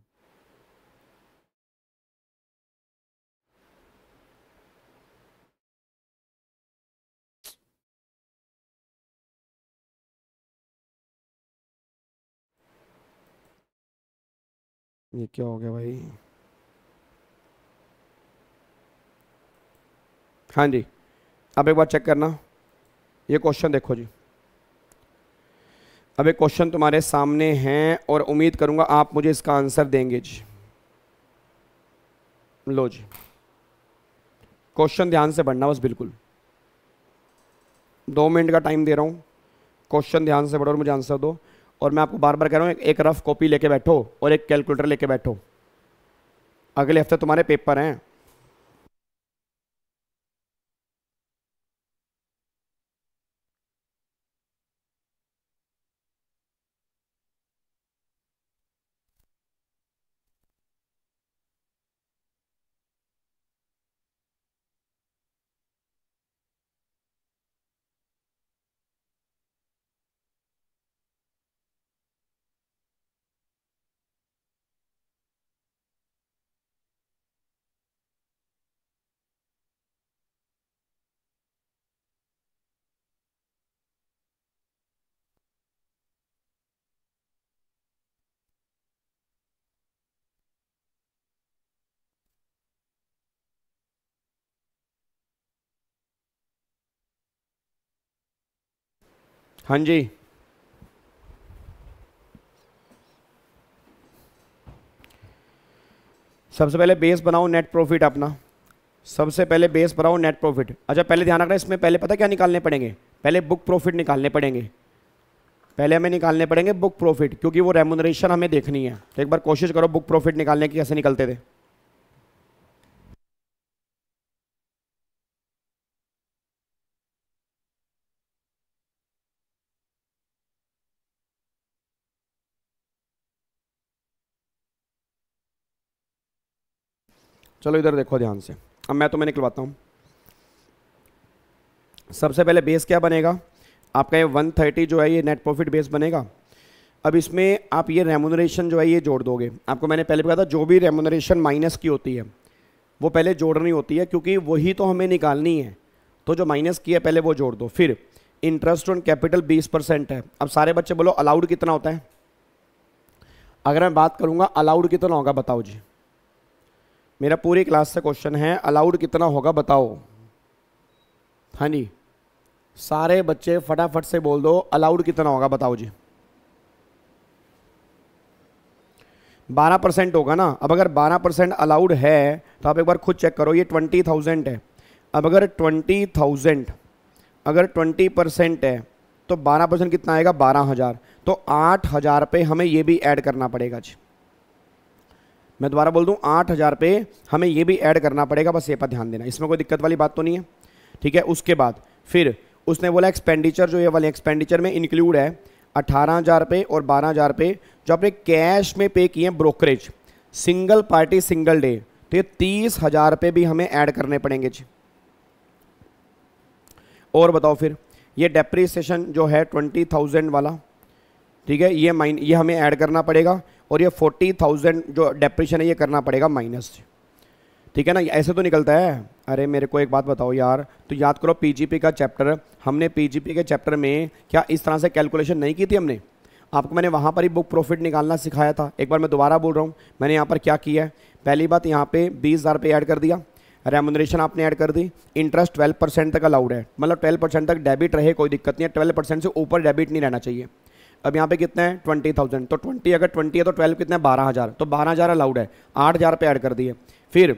ये क्या हो गया भाई हाँ जी अब एक बार चेक करना ये क्वेश्चन देखो जी अब एक क्वेश्चन तुम्हारे सामने हैं और उम्मीद करूंगा आप मुझे इसका आंसर देंगे जी लो जी क्वेश्चन ध्यान से पढ़ना बस बिल्कुल दो मिनट का टाइम दे रहा हूँ क्वेश्चन ध्यान से पढ़ो और मुझे आंसर दो और मैं आपको बार बार कह रहा हूँ एक रफ़ कॉपी लेके बैठो और एक कैलकुलेटर लेके बैठो अगले हफ्ते तुम्हारे पेपर हैं हाँ जी सबसे पहले बेस बनाओ नेट प्रॉफिट अपना सबसे पहले बेस बनाओ नेट प्रॉफिट अच्छा पहले ध्यान रखना इसमें पहले पता क्या निकालने पड़ेंगे पहले बुक प्रॉफिट निकालने पड़ेंगे पहले हमें निकालने पड़ेंगे बुक प्रॉफिट क्योंकि वो रेमोनरेशन हमें देखनी है तो एक बार कोशिश करो बुक प्रॉफिट निकालने की कैसे निकलते थे चलो इधर देखो ध्यान से अब मैं तुम्हें निकलवाता हूँ सबसे पहले बेस क्या बनेगा आपका ये 130 जो है ये नेट प्रॉफिट बेस बनेगा अब इसमें आप ये रेमोनरेशन जो है ये जोड़ दोगे आपको मैंने पहले बताया था जो भी रेमोनरेशन माइनस की होती है वो पहले जोड़नी होती है क्योंकि वही तो हमें निकालनी है तो जो माइनस की है पहले वो जोड़ दो फिर इंटरेस्ट ऑन कैपिटल बीस परसेंट है अब सारे बच्चे बोलो अलाउड कितना होता है अगर मैं बात करूँगा अलाउड कितना होगा बताओ जी मेरा पूरी क्लास से क्वेश्चन है अलाउड कितना होगा बताओ हाँ जी सारे बच्चे फटाफट से बोल दो अलाउड कितना होगा बताओ जी बारह परसेंट होगा ना अब अगर बारह परसेंट अलाउड है तो आप एक बार खुद चेक करो ये ट्वेंटी थाउजेंड है अब अगर ट्वेंटी थाउजेंड अगर ट्वेंटी परसेंट है तो बारह परसेंट कितना आएगा बारह हज़ार तो आठ हज़ार पे हमें ये भी ऐड करना पड़ेगा जी मैं दोबारा बोल दूँ आठ हज़ार पे हमें ये भी ऐड करना पड़ेगा बस ये पर ध्यान देना इसमें कोई दिक्कत वाली बात तो नहीं है ठीक है उसके बाद फिर उसने बोला एक्सपेंडिचर जो ये वाले एक्सपेंडिचर में इंक्लूड है अठारह हज़ार रुपये और बारह हज़ार रुपये जो आपने कैश में पे किए brokerage single party single day तो ये तीस हज़ार रुपये भी हमें ऐड करने पड़ेंगे जी और बताओ फिर ये डेप्रीसेशन जो है ट्वेंटी थाउजेंड वाला ठीक है ये माइन ये हमें ऐड करना पड़ेगा और ये फोर्टी थाउजेंड जो डेप्रेशन है ये करना पड़ेगा माइनस ठीक है ना ऐसे तो निकलता है अरे मेरे को एक बात बताओ यार तो याद करो पीजीपी का चैप्टर हमने पीजीपी के चैप्टर में क्या इस तरह से कैलकुलेशन नहीं की थी हमने आपको मैंने वहाँ पर ही बुक प्रॉफिट निकालना सिखाया था एक बार मैं दोबारा बोल रहा हूँ मैंने यहाँ पर क्या किया है पहली बात यहाँ पे बीस हज़ार रुपये ऐड कर दिया रेमोनरेशन आपने ऐड कर दी इंटरेस्ट ट्वेल्व परसेंट तक अलाउड है मतलब ट्वेल्व परसेंट तक डेबिट रहे कोई दिक्कत नहीं है ट्वेल्व परसेंट से ऊपर डेबिट नहीं रहना चाहिए अब यहाँ पे कितने हैं ट्वेंटी थाउजेंड तो ट्वेंटी अगर ट्वेंटी है तो ट्वेल्व कितने हैं बारह हज़ार तो बारह हज़ार अलाउड है आठ हज़ार रुपये ऐड कर दिए फिर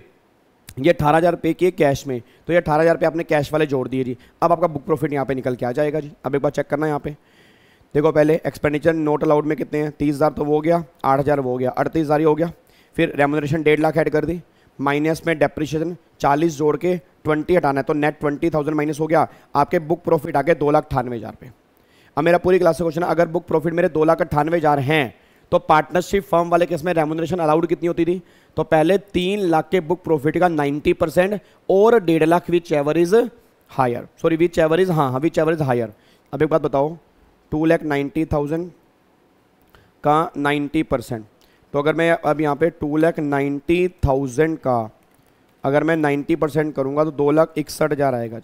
ये अठारह हज़ार रुपये किए कैश में तो ये अठारह हज़ार रुपये आपने कैश वाले जोड़ दिए जी अब आपका बुक प्रॉफिट यहाँ पे निकल के आ जाएगा जी अब एक बार चेक करना यहाँ पे देखो पहले एक्सपेंडिचर नोट अलाउड में कितने हैं तीस हज़ार तो वो हो गया आठ हज़ार वो हो गया अड़तीस हज़ार हो गया फिर रेमोनरेशन डेढ़ लाख ऐड कर दी माइनस में डेप्रिशिएशन चालीस जोड़ के ट्वेंटी हटाना है तो नेट ट्वेंटी थाउजेंड माइनस हो गया आपके बुक प्रॉफिट आ गए दो लाख अठानवे हज़ार रुपये अब मेरा पूरी क्लास का क्वेश्चन अगर बुक प्रॉफिट मेरे दो लाख अट्ठानवे हज़ार हैं तो पार्टनरशिप फर्म वाले केस में रेमोनरेशन अलाउड कितनी होती थी तो पहले तीन लाख के बुक प्रॉफिट का नाइन्टी परसेंट और डेढ़ lakh whichever is higher sorry whichever is हाँ विच एवर इज हायर अब एक बात बताओ टू लैख नाइन्टी थाउजेंड का नाइन्टी परसेंट तो अगर मैं अब यहाँ पे टू लैख नाइन्टी थाउजेंड का अगर मैं नाइन्टी परसेंट करूँगा तो दो लाख इकसठ हज़ार आएगा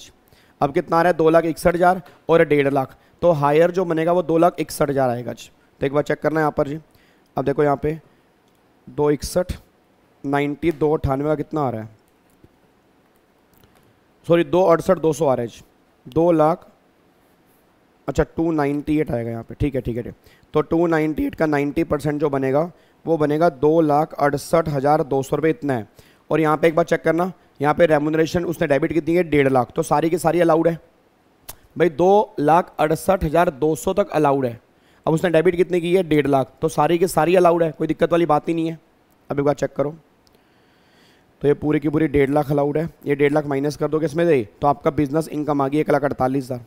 अब कितना आ रहा है दो लाख इकसठ हज़ार और डेढ़ लाख तो हायर जो बनेगा वो दो लाख इकसठ हज़ार आएगा जी तो एक बार चेक करना है यहाँ पर जी अब देखो यहाँ पे दो इकसठ नाइन्टी दो अठानवे का कितना आ रहा है सॉरी दो अड़सठ दो सौ आ रहा है जी दो लाख अच्छा टू नाइन्टी एट आएगा यहाँ पे ठीक है ठीक है तो टू नाइन्टी एट का नाइन्टी परसेंट जो बनेगा वो बनेगा दो लाख अड़सठ हज़ार दो सौ रुपये इतना है और यहाँ पे एक बार चेक करना यहाँ पे रेमोनरेशन उसने डेबिट कितनी है डेढ़ लाख तो सारी की सारी अलाउड है भाई दो लाख अड़सठ हज़ार दो सौ तक अलाउड है अब उसने डेबिट कितनी की है डेढ़ लाख तो सारी की सारी अलाउड है कोई दिक्कत वाली बात ही नहीं है अब एक बार चेक करो तो ये पूरी की पूरी डेढ़ लाख अलाउड है ये डेढ़ लाख माइनस कर दो इसमें से तो आपका बिजनेस इनकम आ गई एक लाख अड़तालीस हज़ार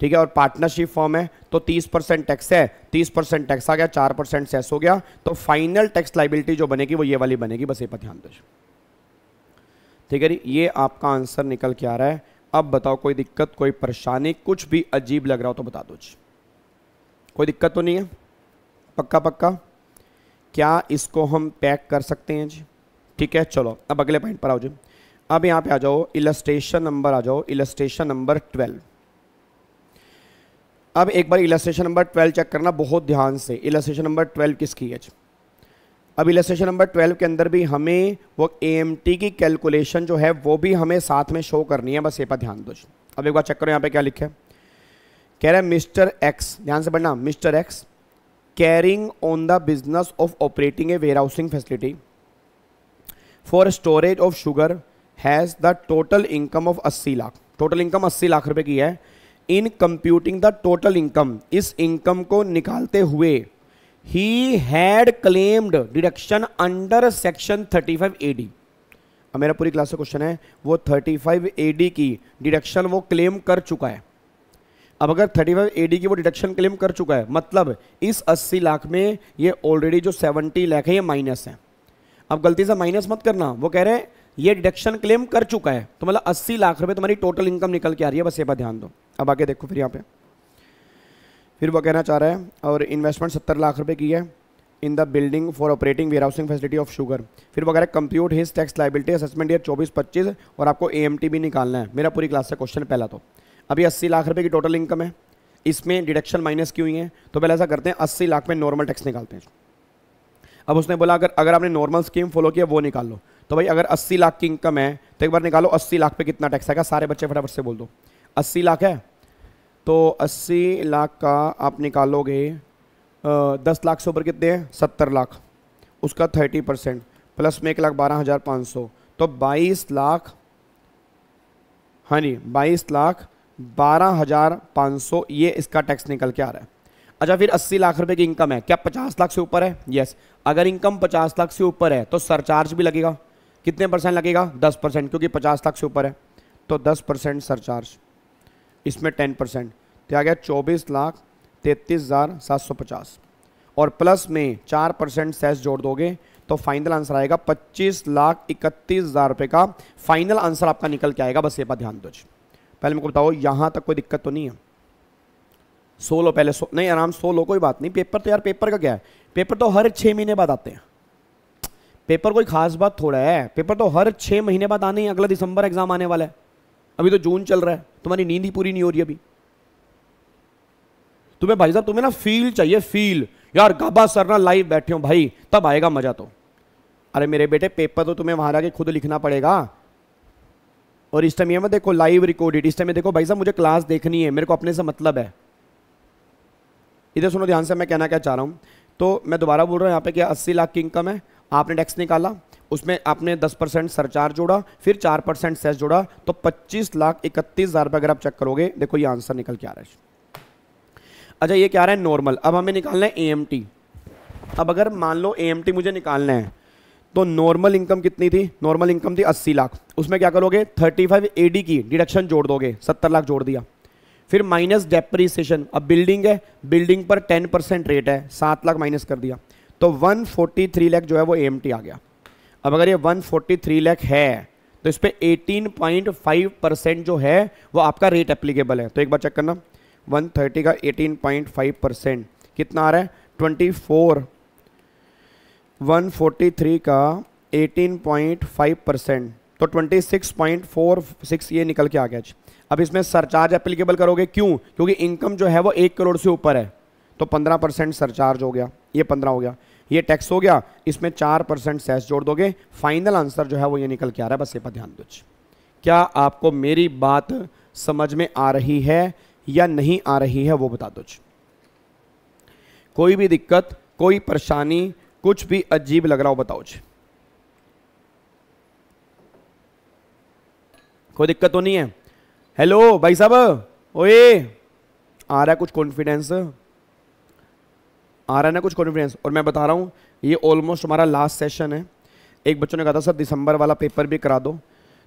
ठीक है और पार्टनरशिप फॉर्म है तो 30 परसेंट टैक्स है 30 परसेंट टैक्स आ गया 4 परसेंट सेस हो गया तो फाइनल टैक्स लाइबिलिटी जो बनेगी वो ये वाली बनेगी बस ये पर ध्यान दो ठीक है जी ये आपका आंसर निकल के आ रहा है अब बताओ कोई दिक्कत कोई परेशानी कुछ भी अजीब लग रहा हो तो बता दो जी कोई दिक्कत तो नहीं है पक्का पक्का क्या इसको हम पैक कर सकते हैं जी ठीक है चलो अब अगले पॉइंट पर आओ जी अब यहाँ पे आ जाओ इलस्ट्रेशन नंबर आ जाओ इलस्ट्रेशन नंबर ट्वेल्व अब एक बार इलस्ट्रेशन नंबर ट्वेल्व चेक करना बहुत ध्यान से इलस्ट्रेशन नंबर ट्वेल्व किसकी है जी अब इलेसेशन नंबर ट्वेल्व के अंदर भी हमें वो ए की कैलकुलेशन जो है वो भी हमें साथ में शो करनी है बस ये पर ध्यान दो अब एक बार चेक करो यहाँ पे क्या लिखा है कह रहे हैं मिस्टर एक्स ध्यान से पढ़ना mister X carrying on the business of operating a warehousing facility for storage of sugar has the total income of अस्सी लाख टोटल इनकम अस्सी लाख रुपए की है in computing the total income इस इनकम को निकालते हुए ही had claimed deduction under section 35 five A अब मेरा पूरी क्लास का क्वेश्चन है वो 35 फाइव ए की डिडक्शन वो क्लेम कर चुका है अब अगर 35 फाइव ए की वो डिडक्शन क्लेम कर चुका है मतलब इस 80 लाख में ये ऑलरेडी जो 70 लाख है ये माइनस है अब गलती से माइनस मत करना वो कह रहे हैं ये डिडक्शन क्लेम कर चुका है तो मतलब अस्सी लाख रुपये तुम्हारी टोटल इनकम निकल के आ रही है बस ये बात ध्यान दो अब आगे देखो फिर यहाँ पे फिर वो कहना चाह रहा है और इन्वेस्टमेंट सत्तर लाख रुपए की है in the building for operating warehousing facility of sugar फिर वगैरह compute his tax liability assessment year चौबीस पच्चीस और आपको ए भी निकालना है मेरा पूरी क्लास से क्वेश्चन पहला तो अभी अस्सी लाख रुपये की टोटल इनकम है इसमें डिडक्शन माइनस की हुई है तो पहले ऐसा करते हैं अस्सी लाख में नॉर्मल टैक्स निकालते हैं अब उसने बोला अगर अगर आपने नॉर्मल स्कीम फॉलो किया वो निकाल लो तो भाई अगर अस्सी लाख की इनकम है तो एक बार निकालो अस्सी लाख पे कितना टैक्स आएगा सारे बच्चे फटाफट से बोल दो अस्सी लाख है तो 80 लाख का आप निकालोगे दस लाख से ऊपर कितने हैं सत्तर लाख उसका थर्टी परसेंट प्लस में एक लाख बारह हज़ार पाँच सौ तो बाईस लाख हाँ जी बाईस लाख बारह हज़ार पाँच सौ ये इसका टैक्स निकल के आ रहा है अच्छा फिर अस्सी लाख रुपए की इनकम है क्या पचास लाख से ऊपर है यस अगर इनकम पचास लाख से ऊपर है तो सरचार्ज भी लगेगा कितने परसेंट लगेगा दस परसेंट क्योंकि पचास लाख से ऊपर है तो दस परसेंट सरचार्ज इसमें टेन परसेंट तो आ गया चौबीस लाख तैतीस हज़ार सात सौ पचास और प्लस में चार परसेंट सेस जोड़ दोगे तो फाइनल आंसर आएगा पच्चीस लाख इकतीस हज़ार रुपये का फाइनल आंसर आपका निकल के आएगा बस ये बात ध्यान दो पहले मेरे को बताओ यहाँ तक कोई दिक्कत तो नहीं है सो लो पहले सो नहीं आराम सो लो कोई बात नहीं पेपर तो यार पेपर का क्या है पेपर तो हर छः महीने बाद आते हैं पेपर कोई खास बात थोड़ा है पेपर तो हर छः महीने बाद आने ही अगला दिसंबर एग्जाम आने वाला है अभी तो जून चल रहा है तुम्हारी नींद ही पूरी नहीं हो रही अभी तुम्हें भाई साहब तुम्हें ना फील चाहिए फील यार गाबा ना लाइव बैठे हो भाई तब आएगा मजा तो अरे मेरे बेटे पेपर तो तुम्हें वहां जाके खुद लिखना पड़ेगा और इस टाइम ये मैं देखो लाइव रिकॉर्डेड इस टाइम देखो भाई साहब मुझे क्लास देखनी है मेरे को अपने से मतलब है इधर सुनो ध्यान से मैं कहना क्या चाह रहा हूं तो मैं दोबारा बोल रहा हूं यहाँ पे कि अस्सी लाख की इनकम है आपने टैक्स निकाला उसमें आपने 10 परसेंट सरचार जोड़ा फिर 4 परसेंट सेस जोड़ा तो 25 लाख इकतीस हज़ार रुपये अगर आप चेक करोगे देखो ये आंसर निकल के आ रहा है अच्छा ये क्या रहा है नॉर्मल अब हमें निकालना है ए अब अगर मान लो ए मुझे निकालना है तो नॉर्मल इनकम कितनी थी नॉर्मल इनकम थी अस्सी लाख उसमें क्या करोगे थर्टी फाइव की डिडक्शन जोड़ दोगे सत्तर लाख जोड़ दिया फिर माइनस डेप्रीसिएशन अब बिल्डिंग है बिल्डिंग पर टेन परसेंट रेट है सात लाख माइनस कर दिया तो वन फोर्टी थ्री लाख जो है वो ए आ गया अब अगर ये 143 लाख है तो इस पर फाइव परसेंट जो है वो आपका रेट एप्लीकेबल है तो एक बार चेक करना 130 का 18.5 परसेंट कितना आ रहा है 24 143 का 18.5 परसेंट तो 26.46 ये निकल के आ गया अब इसमें सरचार्ज एप्लीकेबल करोगे क्यों क्योंकि इनकम जो है वो एक करोड़ से ऊपर है तो 15 परसेंट सरचार्ज हो गया ये 15 हो गया ये टैक्स हो गया इसमें चार परसेंट सेस जोड़ दोगे फाइनल आंसर जो है वो ये निकल के आ रहा है बस ये पर ध्यान दो क्या आपको मेरी बात समझ में आ रही है या नहीं आ रही है वो बता दो कोई भी दिक्कत कोई परेशानी कुछ भी अजीब लग रहा हो बताओ जी कोई दिक्कत तो नहीं है हेलो भाई साहब ओए आ रहा है कुछ कॉन्फिडेंस आ रहा है ना कुछ कॉन्फिडेंस और मैं बता रहा हूँ ये ऑलमोस्ट हमारा लास्ट सेशन है एक बच्चों ने कहा था सर दिसंबर वाला पेपर भी करा दो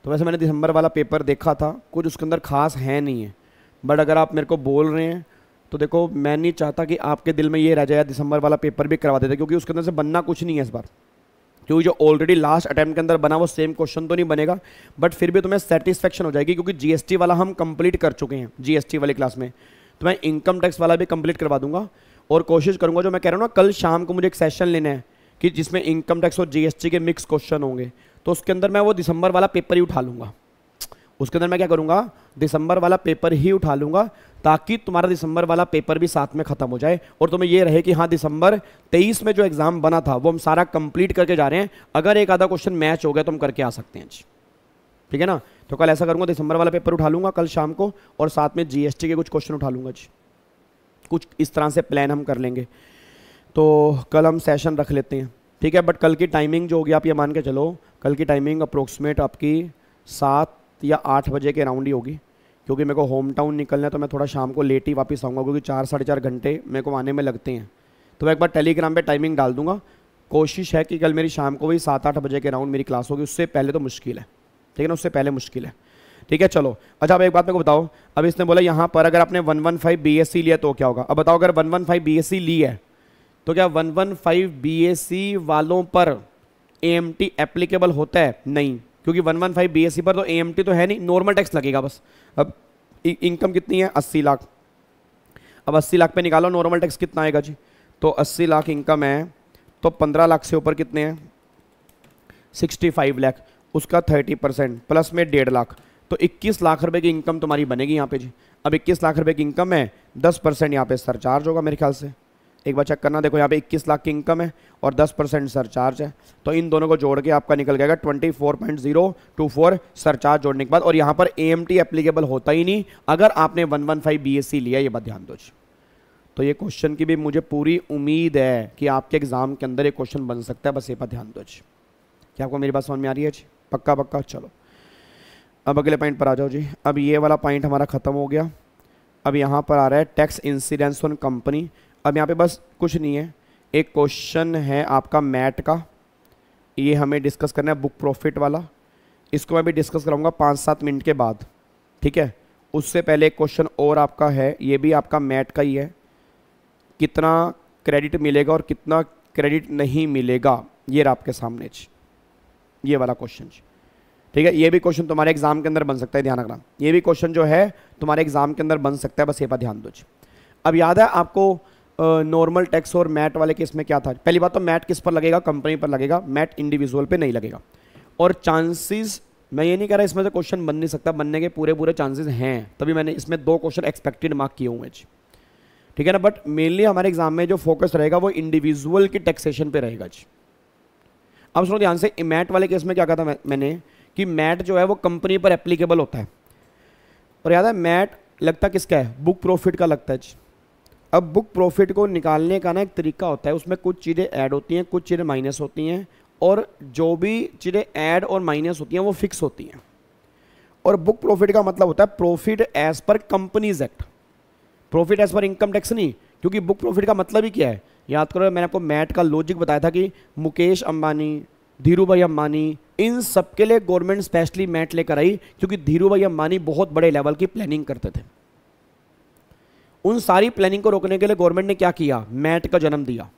तो वैसे मैंने दिसंबर वाला पेपर देखा था कुछ उसके अंदर खास है नहीं है बट अगर आप मेरे को बोल रहे हैं तो देखो मैं नहीं चाहता कि आपके दिल में ये रह जाए दिसंबर वाला पेपर भी करवा देते क्योंकि उसके अंदर से बनना कुछ नहीं है इस बार क्योंकि जो ऑलरेडी लास्ट अटैम्प्ट के अंदर बना वो सेम क्वेश्चन तो नहीं बनेगा बट फिर भी तुम्हें सेटिस्फेक्शन हो जाएगी क्योंकि जीएसटी वाला हम कंप्लीट कर चुके हैं जीएसटी वाली क्लास में तो मैं इनकम टैक्स वाला भी कंप्लीट करवा दूंगा और कोशिश करूँगा जो मैं कह रहा हूँ ना कल शाम को मुझे एक सेशन लेना है कि जिसमें इनकम टैक्स और जीएसटी के मिक्स क्वेश्चन होंगे तो उसके अंदर मैं वो दिसंबर वाला पेपर ही उठा लूँगा उसके अंदर मैं क्या करूँगा दिसंबर वाला पेपर ही उठा लूँगा ताकि तुम्हारा दिसंबर वाला पेपर भी साथ में ख़त्म हो जाए और तुम्हें ये रहे कि हाँ दिसंबर तेईस में जो एग्ज़ाम बना था वो हम सारा कंप्लीट करके जा रहे हैं अगर एक आधा क्वेश्चन मैच हो गया तो हम करके आ सकते हैं जी ठीक है ना तो कल ऐसा करूँगा दिसंबर वाला पेपर उठा लूँगा कल शाम को और साथ में जीएसटी के कुछ क्वेश्चन उठा लूँगा जी कुछ इस तरह से प्लान हम कर लेंगे तो कल हम सेशन रख लेते हैं ठीक है बट कल की टाइमिंग जो होगी आप ये मान के चलो कल की टाइमिंग अप्रोक्सीमेट आपकी सात या आठ बजे के अराउंड ही होगी क्योंकि मेरे को होम टाउन निकलना है तो मैं थोड़ा शाम को लेट ही वापस आऊँगा क्योंकि चार साढ़े चार घंटे मेरे को आने में लगते हैं तो मैं एक बार टेलीग्राम पे टाइमिंग डाल दूंगा कोशिश है कि कल मेरी शाम को भी सात आठ बजे के अराउंड मेरी क्लास होगी उससे पहले तो मुश्किल है ठीक है ना उससे पहले मुश्किल है ठीक है चलो अच्छा अब एक बात मेरे को बताओ अब इसने बोला यहाँ पर अगर आपने one one five B S C लिया तो क्या होगा अब बताओ अगर one one five B S C ली है तो क्या one one five B S C वालों पर ए एम टी एप्लीकेबल होता है नहीं क्योंकि one one five B S C पर तो ए एम टी तो है नहीं नॉर्मल टैक्स लगेगा बस अब इनकम कितनी है अस्सी लाख अब अस्सी लाख पे निकालो नॉर्मल टैक्स कितना आएगा जी तो अस्सी लाख इनकम है तो पंद्रह लाख से ऊपर कितने हैं सिक्सटी फाइव लाख उसका थर्टी परसेंट प्लस में डेढ़ लाख तो 21 लाख रुपए की इनकम तुम्हारी बनेगी यहाँ पे जी अब 21 लाख रुपए की इनकम है 10 परसेंट यहाँ पे सरचार्ज होगा मेरे ख्याल से एक बार चेक करना देखो यहाँ पे 21 लाख की इनकम है और 10 परसेंट सरचार्ज है तो इन दोनों को जोड़ के आपका निकल जाएगा 24.024 सरचार्ज जोड़ने के बाद और यहाँ पर ए एप्लीकेबल होता ही नहीं अगर आपने एस सी लिया ये बात ध्यान दो जी तो ये क्वेश्चन की भी मुझे पूरी उम्मीद है कि आपके एग्ज़ाम के अंदर ये क्वेश्चन बन सकता है बस ये बात ध्यान दो जी क्या आपको मेरी बात समझ में आ रही है जी पक्का पक्का चलो अब अगले पॉइंट पर आ जाओ जी अब ये वाला पॉइंट हमारा ख़त्म हो गया अब यहाँ पर आ रहा है टैक्स इंसिडेंस ऑन कंपनी अब यहाँ पे बस कुछ नहीं है एक क्वेश्चन है आपका मैट का ये हमें डिस्कस करना है बुक प्रॉफिट वाला इसको मैं भी डिस्कस करूँगा पाँच सात मिनट के बाद ठीक है उससे पहले एक क्वेश्चन और आपका है ये भी आपका मैट का ही है कितना क्रेडिट मिलेगा और कितना क्रेडिट नहीं मिलेगा ये आपके सामने जी ये वाला क्वेश्चन जी ठीक है ये भी क्वेश्चन तुम्हारे एग्जाम के अंदर बन सकता है ध्यान रखना ये भी क्वेश्चन जो है तुम्हारे एग्जाम के अंदर बन सकता है बस ये बात ध्यान दो अब याद है आपको नॉर्मल टैक्स और मैट वाले केस में क्या था पहली बात तो मैट किस पर लगेगा कंपनी पर लगेगा मैट इंडिविजुअल पे नहीं लगेगा और चांसेस मैं ये नहीं कह रहा इसमें से क्वेश्चन बन नहीं सकता बनने के पूरे पूरे चांसेस हैं तभी मैंने इसमें दो क्वेश्चन एक्सपेक्टेड मार्क किए हुए जी ठीक है ना बट मेनली हमारे एग्जाम में जो फोकस रहेगा वो इंडिविजुअल की टैक्सेशन पे रहेगा जी अब सुनो ध्यान से मैट वाले केस में क्या कहा था मैंने कि मैट जो है वो कंपनी पर एप्लीकेबल होता है और याद है मैट लगता किसका है बुक प्रॉफिट का लगता है अब बुक प्रॉफिट को निकालने का ना एक तरीका होता है उसमें कुछ चीज़ें ऐड होती हैं कुछ चीज़ें माइनस होती हैं और जो भी चीज़ें ऐड और माइनस होती हैं वो फिक्स होती हैं और बुक प्रॉफिट का मतलब होता है profit as per companies act profit as per income tax नहीं क्योंकि बुक प्रॉफिट का मतलब ही क्या है याद करो मैंने आपको मैट का लॉजिक बताया था कि मुकेश अंबानी धीरू भाई अंबानी इन सब के लिए गवर्नमेंट स्पेशली मैट लेकर आई क्योंकि धीरू भाई अंबानी बहुत बड़े लेवल की प्लानिंग करते थे उन सारी प्लानिंग को रोकने के लिए गवर्नमेंट ने क्या किया मैट का जन्म दिया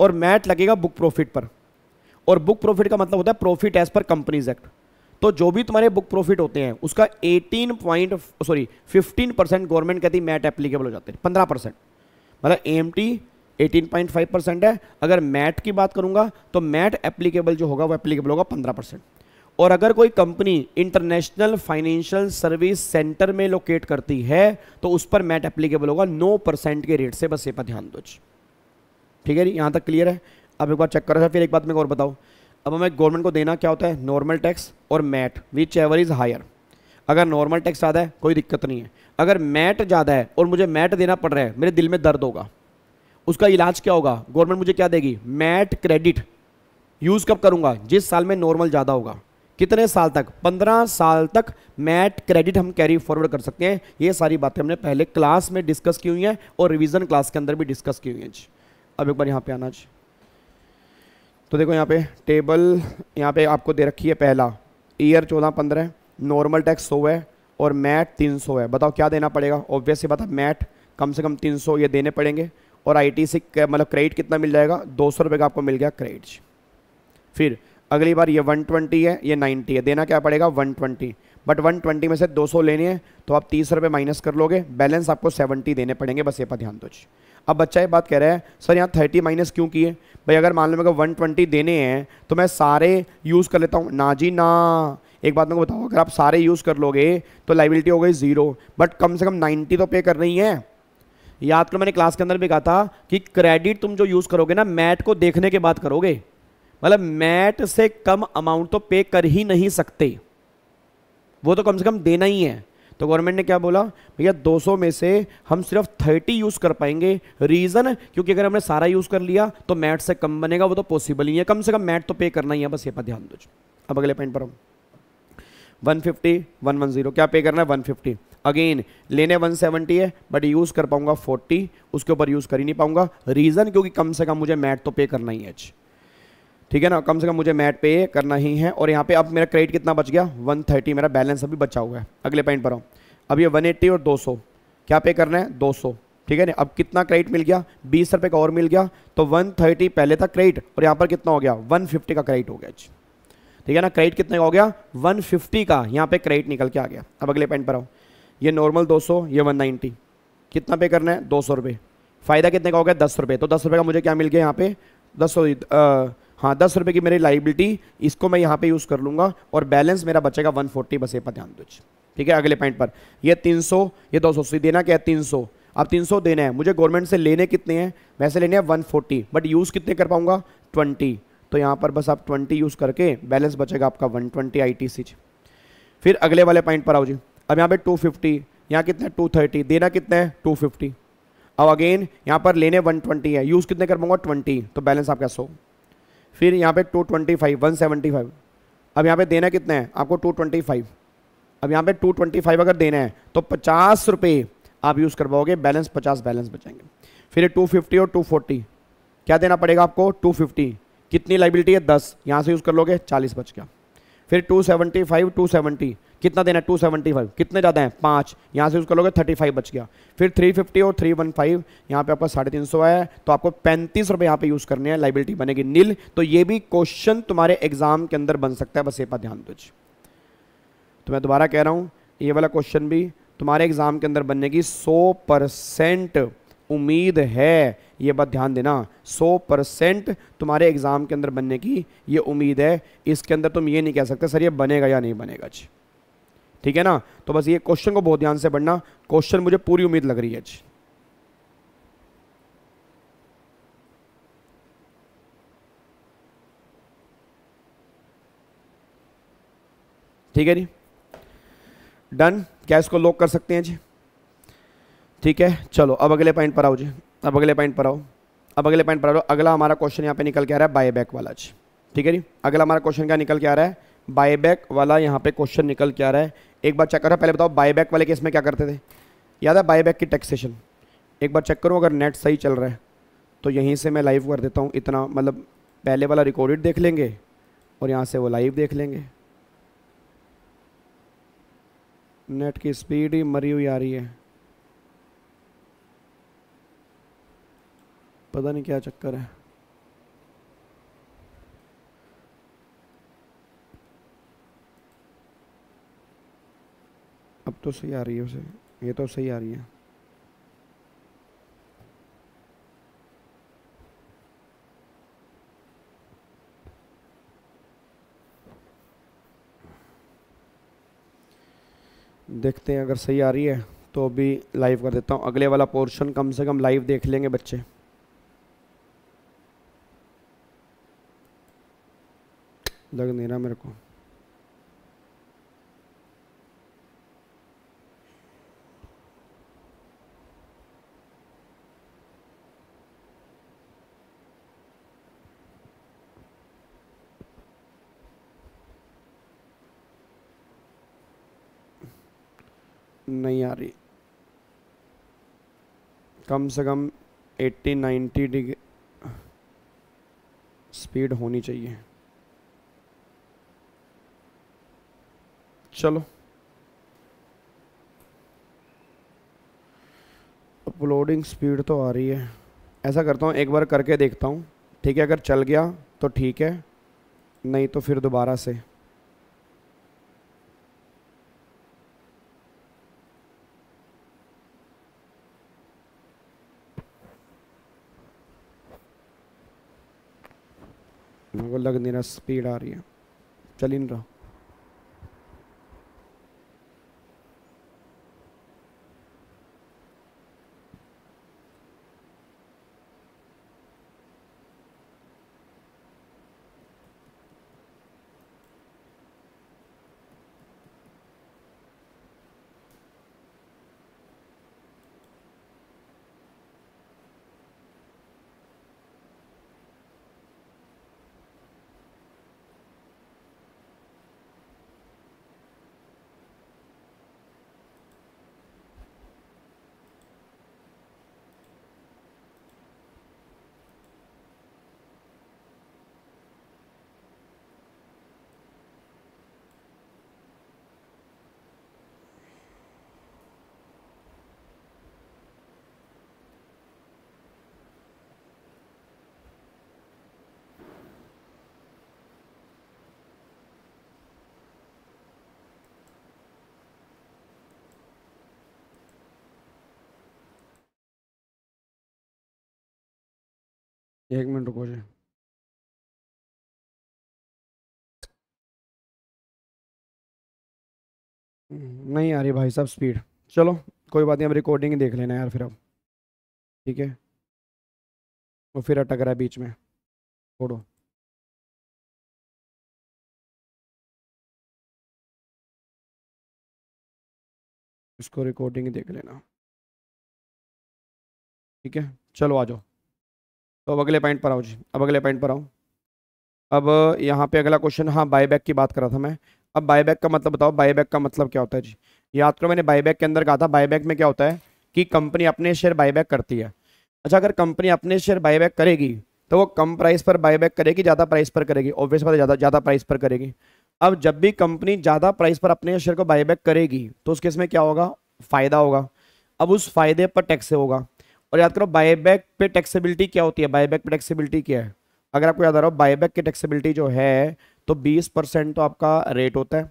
और मैट लगेगा बुक प्रॉफिट पर और बुक प्रॉफिट का मतलब होता है profit as per companies act तो जो भी तुम्हारे बुक प्रॉफिट होते हैं उसका 18 पॉइंट सॉरी 15 परसेंट गवर्नमेंट कहती मैट एप्लीकेबल हो जाते हैं 15 परसेंट मतलब ए 18.5 परसेंट है अगर मैट की बात करूंगा तो मैट एप्लीकेबल जो होगा वो एप्लीकेबल होगा 15 परसेंट और अगर कोई company international financial service centre में लोकेट करती है तो उस पर मैट एप्लीकेबल होगा 9 परसेंट के रेट से बस ये पर ध्यान दो ठीक है जी यहाँ तक क्लियर है अब एक बार चेक करो फिर एक बात मैं और बताओ अब हमें गवर्नमेंट को देना क्या होता है नॉर्मल टैक्स और MAT whichever is higher अगर नॉर्मल टैक्स ज़्यादा है कोई दिक्कत नहीं है अगर मैट ज़्यादा है और मुझे मैट देना पड़ रहा है मेरे दिल में दर्द होगा उसका इलाज क्या होगा गवर्नमेंट मुझे क्या देगी मैट क्रेडिट यूज़ कब करूंगा जिस साल में नॉर्मल ज़्यादा होगा कितने साल तक पंद्रह साल तक मैट क्रेडिट हम कैरी फॉरवर्ड कर सकते हैं ये सारी बातें हमने पहले क्लास में डिस्कस की हुई हैं और रिवीजन क्लास के अंदर भी डिस्कस की हुई हैं जी अब एक बार यहाँ पे आना जी तो देखो यहाँ पे टेबल यहाँ पे आपको दे रखी है पहला ईयर चौदह पंद्रह नॉर्मल टैक्स सौ है और मैट तीन सौ है बताओ क्या देना पड़ेगा ऑब्वियसली बताओ मैट कम से कम तीन सौ ये देने पड़ेंगे और आई से मतलब क्रेडिट कितना मिल जाएगा दो सौ का आपको मिल गया क्रेडिट फिर अगली बार ये 120 है ये 90 है देना क्या पड़ेगा 120 बट 120 में से 200 लेने हैं तो आप तीस रुपये माइनस कर लोगे बैलेंस आपको 70 देने पड़ेंगे बस ये पर ध्यान दो अब बच्चा ये बात कह रहा है सर यहाँ 30 माइनस क्यों किए भाई अगर मान लो मेरे को 120 देने हैं तो मैं सारे यूज़ कर लेता हूँ ना जी ना एक बात मेरे को बताओ अगर आप सारे यूज़ कर लोगे तो लाइबिलिटी हो गई ज़ीरो बट कम से कम नाइन्टी तो पे कर रही है याद करो मैंने क्लास के अंदर भी कहा था कि क्रेडिट तुम जो यूज़ करोगे ना मैट को देखने के बाद करोगे मतलब मैट से कम अमाउंट तो पे कर ही नहीं सकते वो तो कम से कम देना ही है तो गवर्नमेंट ने क्या बोला भैया 200 में से हम सिर्फ 30 यूज़ कर पाएंगे रीज़न क्योंकि अगर हमने सारा यूज़ कर लिया तो मैट से कम बनेगा वो तो पॉसिबल ही है कम से कम मैट तो पे करना ही है बस ये पर ध्यान दो अब अगले पॉइंट पर हम 150 110 क्या पे करना है 150 अगेन लेने 170 है बट यूज़ कर पाऊंगा 40 उसके ऊपर यूज़ कर ही नहीं पाऊंगा रीज़न क्योंकि कम से कम मुझे मैट तो पे करना ही है ठीक है ना कम से कम मुझे मैट पे करना ही है और यहाँ पे अब मेरा क्रेडिट कितना बच गया 130 मेरा बैलेंस अभी बचा हुआ है अगले पॉइंट पर आओ अब ये वन और दो क्या पे करना है दो ठीक है ना अब कितना क्रेडिट मिल गया बीस रुपए का और मिल गया तो वन पहले था क्रेडिट और यहाँ पर कितना हो गया वन का क्रेडिट हो गया ठीक है ना क्रेडिट कितने का हो गया 150 का यहाँ पे क्रेडिट निकल के आ गया अब अगले पॉइंट पर आओ ये नॉर्मल 200 ये 190 कितना पे करना है दो सौ रुपये फ़ायदा कितने का हो गया दस रुपये तो दस रुपये का मुझे क्या मिल गया यहाँ पे दस सौ हाँ दस रुपये की मेरी लाइबिलिटी इसको मैं यहाँ पे यूज़ कर लूँगा और बैलेंस मेरा बचेगा वन फोर्टी बस ये ध्यान दो ठीक है अगले पॉइंट पर ये तीन सौ ये दो सौ देना क्या है तीन सौ अब तीन सौ देना है मुझे गवर्नमेंट से लेने कितने हैं वैसे लेने हैं वन फोर्टी बट यूज़ कितने कर पाऊँगा ट्वेंटी तो यहाँ पर बस आप ट्वेंटी यूज़ करके बैलेंस बचेगा आपका वन ट्वेंटी आई टी फिर अगले वाले पॉइंट पर आओ जी अब यहाँ पे 250 यहाँ कितना है 230 देना कितना है 250 अब अगेन यहाँ पर लेने 120 है यूज़ कितने कर पाऊँगा ट्वेंटी तो बैलेंस आपका हो फिर यहाँ पे 225 फाइव अब यहाँ पे देना कितना है आपको 225 अब यहाँ पे 225 अगर देना है तो पचास रुपये आप यूज़ कर पाओगे बैलेंस पचास बैलेंस बचेंगे फिर टू फिफ्टी और टू फोर्टी क्या देना पड़ेगा आपको टू फिफ्टी कितनी लाइबिलिटी है दस यहाँ से यूज़ कर लोगे चालीस बच गया फिर two seventy five two seventy कितना देना टू सेवेंटी फाइव कितने ज़्यादा हैं पाँच यहाँ से यूज़ लोगे थर्टी फाइव बच गया फिर थ्री फिफ्टी और थ्री वन फाइव यहाँ पर आपका साढ़े तीन सौ आया तो आपको पैंतीस रुपये यहाँ पे यूज़ करने हैं लाइबिलिटी बनेगी नील तो ये भी क्वेश्चन तुम्हारे एग्जाम के अंदर बन सकता है बस ये पर ध्यान दो तो मैं दोबारा कह रहा हूँ ये वाला क्वेश्चन भी तुम्हारे एग्जाम के अंदर बनने की सौ परसेंट उम्मीद है ये बात ध्यान देना 100 परसेंट तुम्हारे एग्ज़ाम के अंदर बनने की ये उम्मीद है इसके अंदर तुम ये नहीं कह सकते सर ये बनेगा या नहीं बनेगा जी ठीक है ना तो बस ये क्वेश्चन को बहुत ध्यान से पढ़ना क्वेश्चन मुझे पूरी उम्मीद लग रही है जी ठीक है जी डन क्या इसको लॉक कर सकते हैं जी ठीक है चलो अब अगले पॉइंट पर आओ जी अब अगले पॉइंट पर आओ अब अगले पॉइंट पर आओ अगला हमारा क्वेश्चन यहाँ पे निकल के आ रहा है बायबैक वाला जी ठीक है जी अगला हमारा क्वेश्चन क्या निकल के आ रहा है बायबैक वाला यहाँ पे क्वेश्चन निकल के आ रहा है एक बार चेक करो पहले बताओ बायबैक वाले केस में क्या करते थे याद है बायबैक की टैक्सेशन एक बार चेक करो अगर नेट सही चल रहा है तो यहीं से मैं लाइव कर देता हूँ इतना मतलब पहले वाला रिकॉर्डेड देख लेंगे और यहाँ से वो लाइव देख लेंगे नेट की स्पीड ही मरी हुई आ रही है पता नहीं क्या चक्कर है अब तो सही आ रही है उसे ये तो सही आ रही है देखते हैं अगर सही आ रही है तो अभी लाइव कर देता हूँ अगले वाला पोर्शन कम से कम लाइव देख लेंगे बच्चे लग नहीं रहा मेरे को नहीं आ रही कम से कम 80 90 डिग्री स्पीड होनी चाहिए चलो अपलोडिंग स्पीड तो आ रही है ऐसा करता हूँ एक बार करके देखता हूँ ठीक है अगर चल गया तो ठीक है नहीं तो फिर दोबारा से मेरा स्पीड आ रही है चल ही नहीं रहा एक मिनट रुको जी हम्म, नहीं आ रही भाई साहब स्पीड चलो कोई बात नहीं अब रिकॉर्डिंग ही देख लेना यार फिर अब ठीक है वो फिर अटक रहा है बीच में छोड़ो इसको रिकॉर्डिंग देख लेना ठीक है चलो आ जाओ अब अगले पॉइंट पर आओ जी अब अगले पॉइंट पर आओ अब यहाँ पे अगला क्वेश्चन हाँ बायबैक की बात कर रहा था मैं अब बायबैक का मतलब बताओ बायबैक का मतलब क्या होता है जी याद करो मैंने बायबैक के अंदर कहा था बायबैक में क्या होता है कि कंपनी अपने शेयर बायबैक करती है अच्छा अगर कंपनी अपने शेयर बायबैक करेगी तो वो कम प्राइस पर बायबैक करेगी ज़्यादा प्राइस पर करेगी ऑब्वियस बात ज़्यादा ज़्यादा प्राइस पर करेगी अब जब भी कंपनी ज़्यादा प्राइस पर अपने शेयर को बायबैक करेगी तो उसके इसमें क्या होगा फ़ायदा होगा अब उस फायदे पर टैक्स होगा और याद करो बायबैक पे टैक्सेबिलिटी क्या होती है बायबैक पे टैक्सेबिलिटी क्या है अगर आपको याद आ रहा हो बायबैक की टैक्सेबिलिटी जो है तो बीस परसेंट तो आपका रेट होता है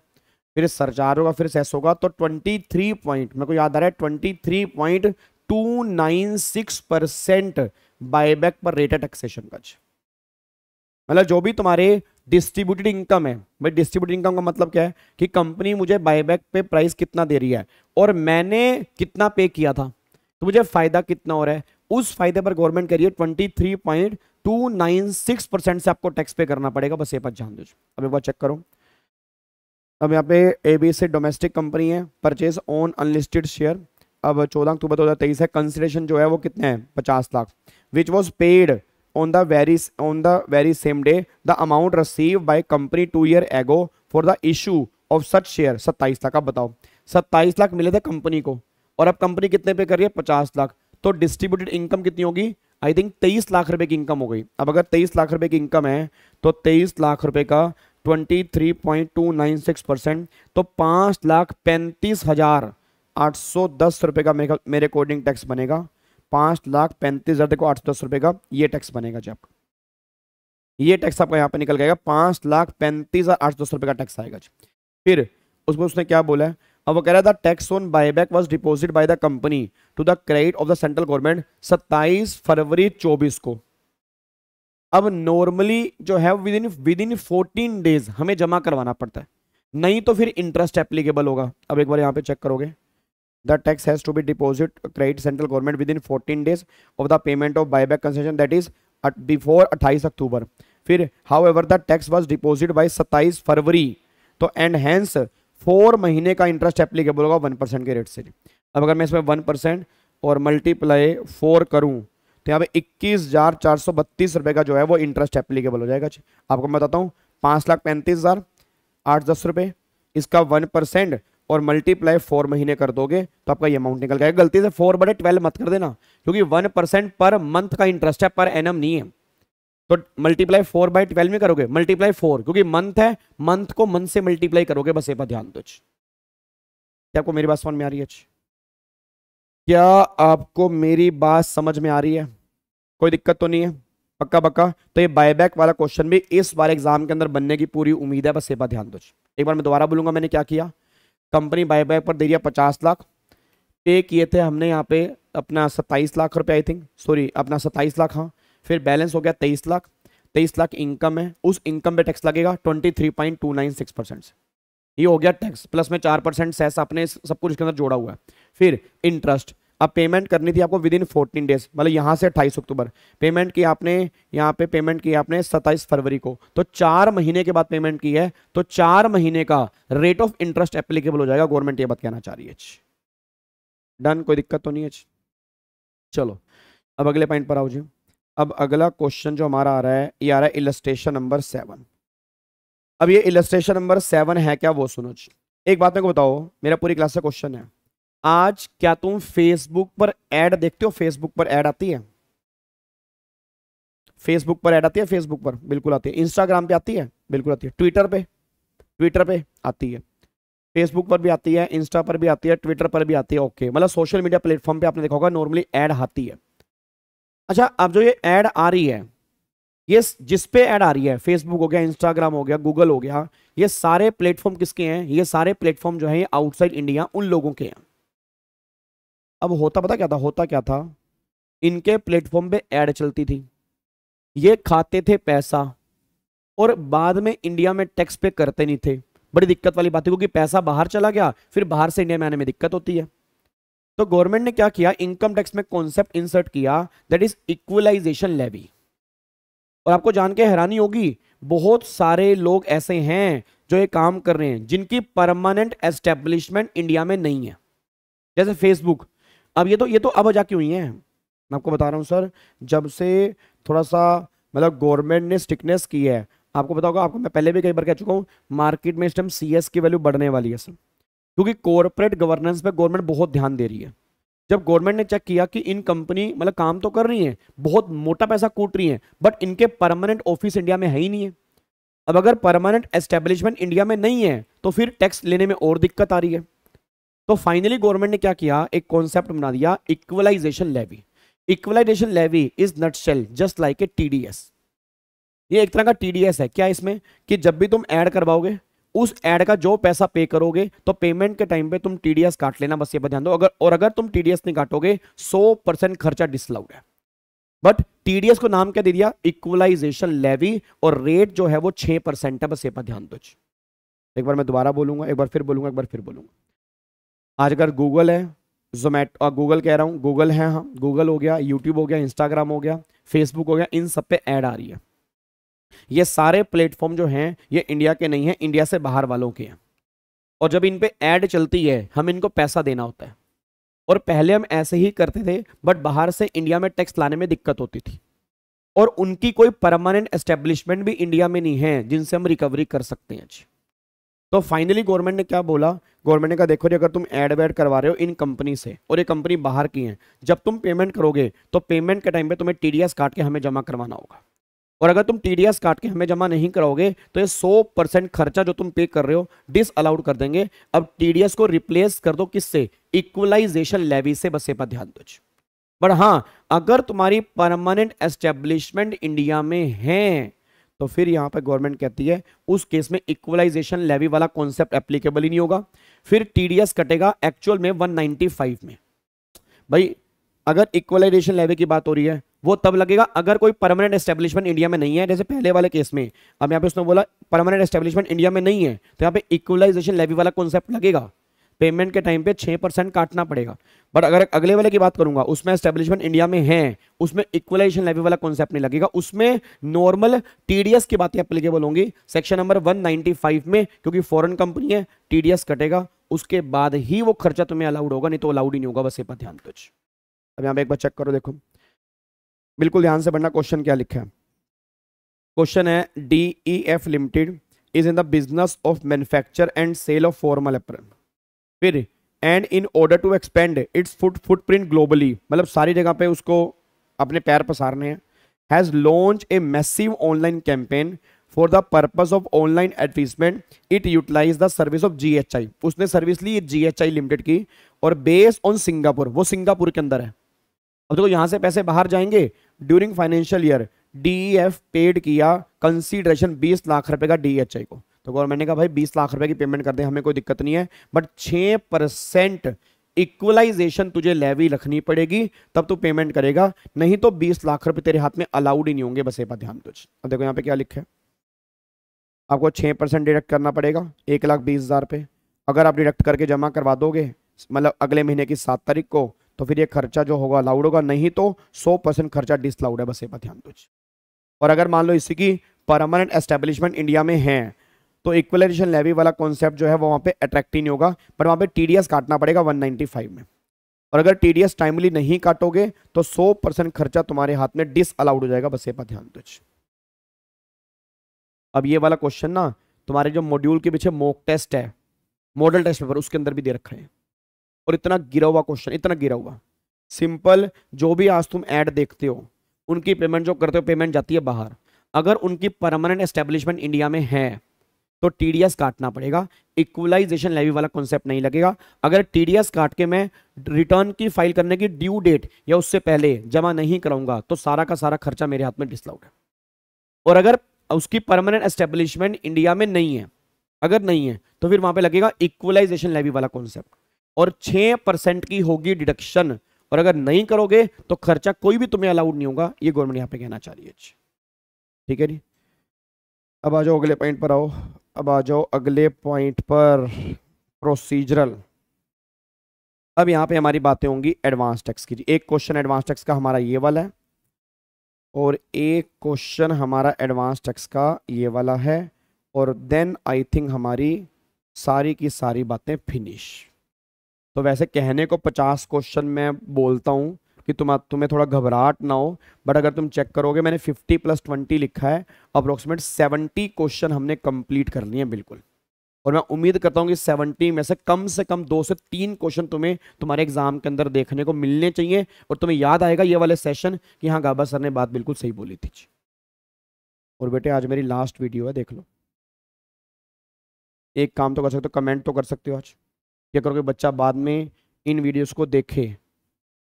फिर सरचार होगा फिर सेस होगा तो ट्वेंटी थ्री पॉइंट मेरे को याद आ रहा है twenty three point two nine six percent buyback पर रेट है टैक्सेशन का मतलब जो भी तुम्हारे डिस्ट्रीब्यूटेड इनकम है भाई डिस्ट्रीब्यूट इनकम का मतलब क्या है कि कंपनी मुझे बायबैक पे प्राइस कितना दे रही है और मैंने कितना पे किया था तो मुझे फायदा कितना हो रहा है उस फायदे पर गवर्नमेंट करिए twenty three point two nine six percent से आपको टैक्स पे करना पड़ेगा बस ये बात जान दो अब एक बार चेक करो अब यहाँ पे A B C domestic company है परचेज ऑन अनलिस्टेड शेयर अब चौदह अक्टूबर दो हज़ार तेईस है कंसिडरेशन जो है वो कितने हैं पचास lakh which was paid on the very on the very same day the amount receive by company two year ago for the issue of such share सत्ताईस लाख आप बताओ सत्ताईस लाख मिले थे कंपनी को और अब कंपनी कितने पे कर रही है पचास लाख तो डिस्ट्रीब्यूटेड इनकम कितनी होगी आई थिंक तेईस लाख रुपए की इनकम हो गई अब अगर तेईस लाख रुपए की इनकम है तो तेईस लाख रुपए का twenty three point two nine six percent तो पाँच लाख पैंतीस हजार आठ सौ दस रुपये का मेरे अकॉर्डिंग टैक्स बनेगा पाँच लाख पैंतीस हज़ार देखो आठ सौ दस रुपये का ये टैक्स बनेगा जी आपका ये टैक्स आपका यहाँ पे निकल जाएगा पाँच लाख पैंतीस हज़ार आठ सौ दस रुपये का टैक्स आएगा जी फिर उसमें उसने क्या बोला है अब वो कह रहा था tax on buyback was deposit by the company to the credit of the central government 27 फरवरी 24 को अब नॉर्मली जो है within within fourteen days हमें जमा करवाना पड़ता है नहीं तो फिर इंटरेस्ट एप्लीकेबल होगा अब एक बार यहाँ पे चेक करोगे the tax has to be deposit credit central government within fourteen days of the payment of buyback concession that is before अट्ठाईस अक्टूबर फिर however the tax was deposit by सत्ताईस फरवरी तो एंड हैंस फोर महीने का interest applicable होगा one percent के रेट से अब अगर मैं इसमें वन परसेंट और मल्टीप्लाई फोर करूँ तो यहाँ पे इक्कीस हज़ार चार सौ बत्तीस रुपये का जो है वो इंटरेस्ट एप्लीकेबल हो जाएगा आपको मैं बताता हूँ पाँच लाख पैंतीस हज़ार आठ दस रुपये इसका वन परसेंट और मल्टीप्लाई फोर महीने कर दोगे तो आपका ये अमाउंट निकल जाएगा गलती से फोर बड़े ट्वेल्व मत कर देना क्योंकि वन परसेंट पर मंथ का इंटरेस्ट है पर एनम नहीं है तो मल्टीप्लाई फोर बाई ट्वेल्व में करोगे मल्टीप्लाई फोर क्योंकि मंथ है मंथ को मंथ से मल्टीप्लाई करोगे बस एक बार ध्यान दो क्या आपको मेरी बात समझ में आ रही है क्या आपको मेरी बात समझ में आ रही है कोई दिक्कत तो नहीं है पक्का पक्का तो ये बायबैक वाला क्वेश्चन भी इस बार एग्जाम के अंदर बनने की पूरी उम्मीद है बस एक बार ध्यान दो एक बार मैं दोबारा बोलूंगा मैंने क्या किया कंपनी बायबैक पर दे दिया पचास लाख पे किए थे हमने यहाँ पे अपना सत्ताईस लाख रुपए आई थिंक सॉरी अपना सत्ताईस लाख हाँ फिर बैलेंस हो गया तेईस लाख तेईस लाख इनकम है उस इनकम पे टैक्स लगेगा twenty three point two nine six percent ये हो गया टैक्स प्लस में चार परसेंट सेस आपने सब कुछ इसके अंदर जोड़ा हुआ है फिर इंटरेस्ट अब पेमेंट करनी थी आपको विद इन फोर्टीन डेज मतलब यहाँ से अट्ठाईस अक्टूबर पेमेंट की आपने यहाँ पे पेमेंट की आपने सत्ताईस फरवरी को तो चार महीने के बाद पेमेंट की है तो चार महीने का रेट ऑफ इंटरेस्ट एप्लीकेबल हो जाएगा गवर्नमेंट ये बात कहना चाह रही है डन कोई दिक्कत तो नहीं है चलो अब अगले पॉइंट पर आओ जी अब अगला क्वेश्चन जो हमारा आ रहा है ये आ रहा है इलस्ट्रेशन नंबर सेवन अब ये इलस्ट्रेशन नंबर सेवन है क्या वो सुनो जी एक बात मेरे को बताओ मेरा पूरी क्लास का क्वेश्चन है आज क्या तुम फेसबुक पर एड देखते हो फेसबुक पर एड आती है फेसबुक पर एड आती है फेसबुक पर बिल्कुल आती है इंस्टाग्राम पे आती है बिल्कुल आती है ट्विटर पे ट्विटर पे आती है फेसबुक पर भी आती है इंस्टा पर भी आती है ट्विटर पर भी आती है ओके मतलब सोशल मीडिया प्लेटफॉर्म पे आपने देखा होगा नॉर्मली एड आती है अच्छा अब जो ये एड आ रही है ये जिस पे एड आ रही है फेसबुक हो गया इंस्टाग्राम हो गया गूगल हो गया ये सारे प्लेटफॉर्म किसके हैं ये सारे प्लेटफॉर्म जो है आउटसाइड इंडिया उन लोगों के हैं अब होता पता क्या था होता क्या था इनके प्लेटफॉर्म पे एड चलती थी ये खाते थे पैसा और बाद में इंडिया में टैक्स पे करते नहीं थे बड़ी दिक्कत वाली बात है क्योंकि पैसा बाहर चला गया फिर बाहर से इंडिया में आने में दिक्कत होती है तो गवर्नमेंट ने क्या किया इनकम टैक्स में कॉन्सेप्ट इंसर्ट किया दैट इज इक्वलाइजेशन लेवी और आपको जान के हैरानी होगी बहुत सारे लोग ऐसे हैं जो ये काम कर रहे हैं जिनकी परमानेंट एस्टेब्लिशमेंट इंडिया में नहीं है जैसे फेसबुक अब ये तो ये तो अब जाके हुई है मैं आपको बता रहा हूँ सर जब से थोड़ा सा मतलब गवर्नमेंट ने स्ट्रिकनेस की है आपको बताओगे आपको मैं पहले भी कई बार कह चुका हूँ मार्केट में इस टाइम सी की वैल्यू बढ़ने वाली है सर क्योंकि कॉरपोरेट गवर्नेंस पे गवर्नमेंट बहुत ध्यान दे रही है जब गवर्नमेंट ने चेक किया कि इन कंपनी मतलब काम तो कर रही है बहुत मोटा पैसा कूट रही है बट इनके परमानेंट ऑफिस इंडिया में है ही नहीं है अब अगर परमानेंट एस्टेब्लिशमेंट इंडिया में नहीं है तो फिर टैक्स लेने में और दिक्कत आ रही है तो फाइनली गवर्नमेंट ने क्या किया एक कॉन्सेप्ट बना दिया equalisation levy equalisation levy is nutshell just like a T ये एक तरह का टी है क्या इसमें कि जब भी तुम ऐड करवाओगे उस एड का जो पैसा पे करोगे तो पेमेंट के टाइम पे तुम टीडीएस काट लेना बस ये पर ध्यान दो अगर और अगर तुम टीडीएस नहीं काटोगे 100 परसेंट खर्चा डिसलाउड है बट टीडीएस को नाम क्या दे दिया इक्वलाइजेशन लेवी और रेट जो है वो छह परसेंट है बस ये पर ध्यान दो एक बार मैं दोबारा बोलूंगा एक बार फिर बोलूंगा एक बार फिर बोलूंगा आज अगर गूगल है जोमेटो गूगल कह रहा हूँ गूगल है हाँ गूगल हो गया यूट्यूब हो गया इंस्टाग्राम हो गया फेसबुक हो गया इन सब पे एड आ रही है ये सारे प्लेटफॉर्म जो हैं ये इंडिया के नहीं हैं इंडिया से बाहर वालों के हैं और जब इन पर ऐड चलती है हम इनको पैसा देना होता है और पहले हम ऐसे ही करते थे बट बाहर से इंडिया में टैक्स लाने में दिक्कत होती थी और उनकी कोई परमानेंट एस्टेब्लिशमेंट भी इंडिया में नहीं है जिनसे हम रिकवरी कर सकते हैं जी तो फाइनली गवर्नमेंट ने क्या बोला गवर्नमेंट ने कहा देखो जी अगर तुम एड वैड करवा रहे हो इन कंपनी से और ये कंपनी बाहर की है जब तुम पेमेंट करोगे तो पेमेंट के टाइम पे तुम्हें टीडीएस काट के हमें जमा करवाना होगा और अगर तुम टी काट के हमें जमा नहीं कराओगे तो ये सौ परसेंट खर्चा जो तुम पे कर रहे हो डिस अलाउड कर देंगे अब टी को रिप्लेस कर दो किससे इक्वलाइजेशन लेवी से बस पर ध्यान दो बट हाँ अगर तुम्हारी परमानेंट एस्टेब्लिशमेंट इंडिया में है तो फिर यहां पर गवर्नमेंट कहती है उस केस में इक्वलाइजेशन लेवी वाला कॉन्सेप्ट एप्लीकेबल ही नहीं होगा फिर टीडीएस कटेगा एक्चुअल में 195 में भाई अगर इक्वलाइजेशन लेवी की बात हो रही है वो तब लगेगा अगर कोई परमानेंट एस्टेब्लिशमेंट इंडिया में नहीं है जैसे पहले वाले केस में अब यहाँ पे उसने बोला परमानेंट एस्टेब्लिशमेंट इंडिया में नहीं है तो यहाँ पे इक्वलाइजेशन लेवी वाला कॉन्सेप्ट लगेगा पेमेंट के टाइम पे छः परसेंट काटना पड़ेगा बट अगर अगले वाले की बात करूंगा उसमें एस्टेब्लिशमेंट इंडिया में है उसमें इक्वलाइजेशन लेवी वाला कॉन्सेप्ट नहीं लगेगा उसमें नॉर्मल टी की बातें एप्लीकेबल होंगी सेक्शन नंबर वन में क्योंकि फॉरन कंपनी है टी कटेगा उसके बाद ही वो खर्चा तुम्हें अलाउड होगा नहीं तो अलाउड ही नहीं होगा बस ये पर ध्यान कुछ अब यहाँ पे एक बार चेक करो देखो बिल्कुल ध्यान से पढ़ना क्वेश्चन क्या लिखा है क्वेश्चन है D E F limited is in the business of manufacture and sale of formal apron फिर and in order to expand its foot footprint globally मतलब सारी जगह पे उसको अपने पैर पसारने हैं has launch a massive online campaign for the purpose of online advertisement it utilise the service of GHI उसने सर्विस ली जी जीएचआई लिमिटेड की और बेस्ड ऑन सिंगापुर वो सिंगापुर के अंदर है अब देखो तो यहाँ से पैसे बाहर जाएंगे during financial year F paid किया कंसीडरेशन 20 लाख रुपए का आई e को तो गवर्नमेंट ने कहा भाई 20 लाख रुपए की पेमेंट कर दे हमें कोई दिक्कत नहीं है बट 6 परसेंट इक्वलाइजेशन तुझे लेवी रखनी पड़ेगी तब तू पेमेंट करेगा नहीं तो 20 लाख रुपए तेरे हाथ में अलाउड ही नहीं होंगे बस ये ध्यान तुझ अब देखो यहाँ पे क्या लिखे आपको छः परसेंट डिडक्ट करना पड़ेगा एक लाख बीस हज़ार रुपए अगर आप डिडक्ट करके जमा करवा दोगे मतलब अगले महीने की सात तारीख को तो फिर ये खर्चा जो होगा अलाउड होगा नहीं तो सौ परसेंट खर्चा डिसलाउड है बस ये पर ध्यान दो और अगर मान लो इसी की परमानेंट एस्टेब्लिशमेंट इंडिया में है तो इक्वलाइजेशन लेवी वाला कॉन्सेप्ट जो है वो वहाँ पे अट्रैक्टिव नहीं होगा पर वहाँ पे टीडीएस काटना पड़ेगा 195 में और अगर टीडीएस टाइमली नहीं काटोगे तो सौ खर्चा तुम्हारे हाथ में डिस हो जाएगा बस ये पर ध्यान दो अब ये वाला क्वेश्चन ना तुम्हारे जो मॉड्यूल के पीछे मोक टेस्ट है मॉडल टेस्ट पेपर उसके अंदर भी दे रखा है और इतना गिरा हुआ क्वेश्चन इतना गिरा हुआ सिंपल जो भी आज तुम ऐड देखते हो उनकी पेमेंट जो करते हो पेमेंट जाती है बाहर अगर उनकी परमानेंट एस्टेब्लिशमेंट इंडिया में है तो टीडीएस काटना पड़ेगा इक्वलाइजेशन लेवी वाला कॉन्सेप्ट नहीं लगेगा अगर टीडीएस काट के मैं रिटर्न की फाइल करने की ड्यू डेट या उससे पहले जमा नहीं कराऊंगा तो सारा का सारा खर्चा मेरे हाथ में डिसलाउड है और अगर उसकी परमानेंट एस्टेब्लिशमेंट इंडिया में नहीं है अगर नहीं है तो फिर वहां पे लगेगा इक्वलाइजेशन लेवी वाला कॉन्सेप्ट और छः परसेंट की होगी डिडक्शन और अगर नहीं करोगे तो खर्चा कोई भी तुम्हें अलाउड नहीं होगा ये गवर्नमेंट यहाँ पे कहना चाह रही है ठीक है जी अब आ जाओ अगले पॉइंट पर आओ अब आ जाओ अगले पॉइंट पर प्रोसीजरल अब यहाँ पे हमारी बातें होंगी एडवांस टैक्स की एक क्वेश्चन एडवांस टैक्स का हमारा ये वाला है और एक क्वेश्चन हमारा एडवांस टैक्स का ये वाला है और देन आई थिंक हमारी सारी की सारी बातें फिनिश तो वैसे कहने को पचास क्वेश्चन मैं बोलता हूँ कि तुम तुम्हें थोड़ा घबराहट ना हो बट अगर तुम चेक करोगे मैंने 50 प्लस 20 लिखा है अप्रोक्सीमेट 70 क्वेश्चन हमने कंप्लीट कर लिए बिल्कुल और मैं उम्मीद करता हूँ कि 70 में से कम से कम दो से तीन क्वेश्चन तुम्हें तुम्हारे एग्जाम के अंदर देखने को मिलने चाहिए और तुम्हें याद आएगा ये वाले सेशन कि हाँ गाबा सर ने बात बिल्कुल सही बोली थी और बेटे आज मेरी लास्ट वीडियो है देख लो एक काम तो कर सकते हो कमेंट तो कर सकते हो आज या करो कि बच्चा बाद में इन वीडियोस को देखे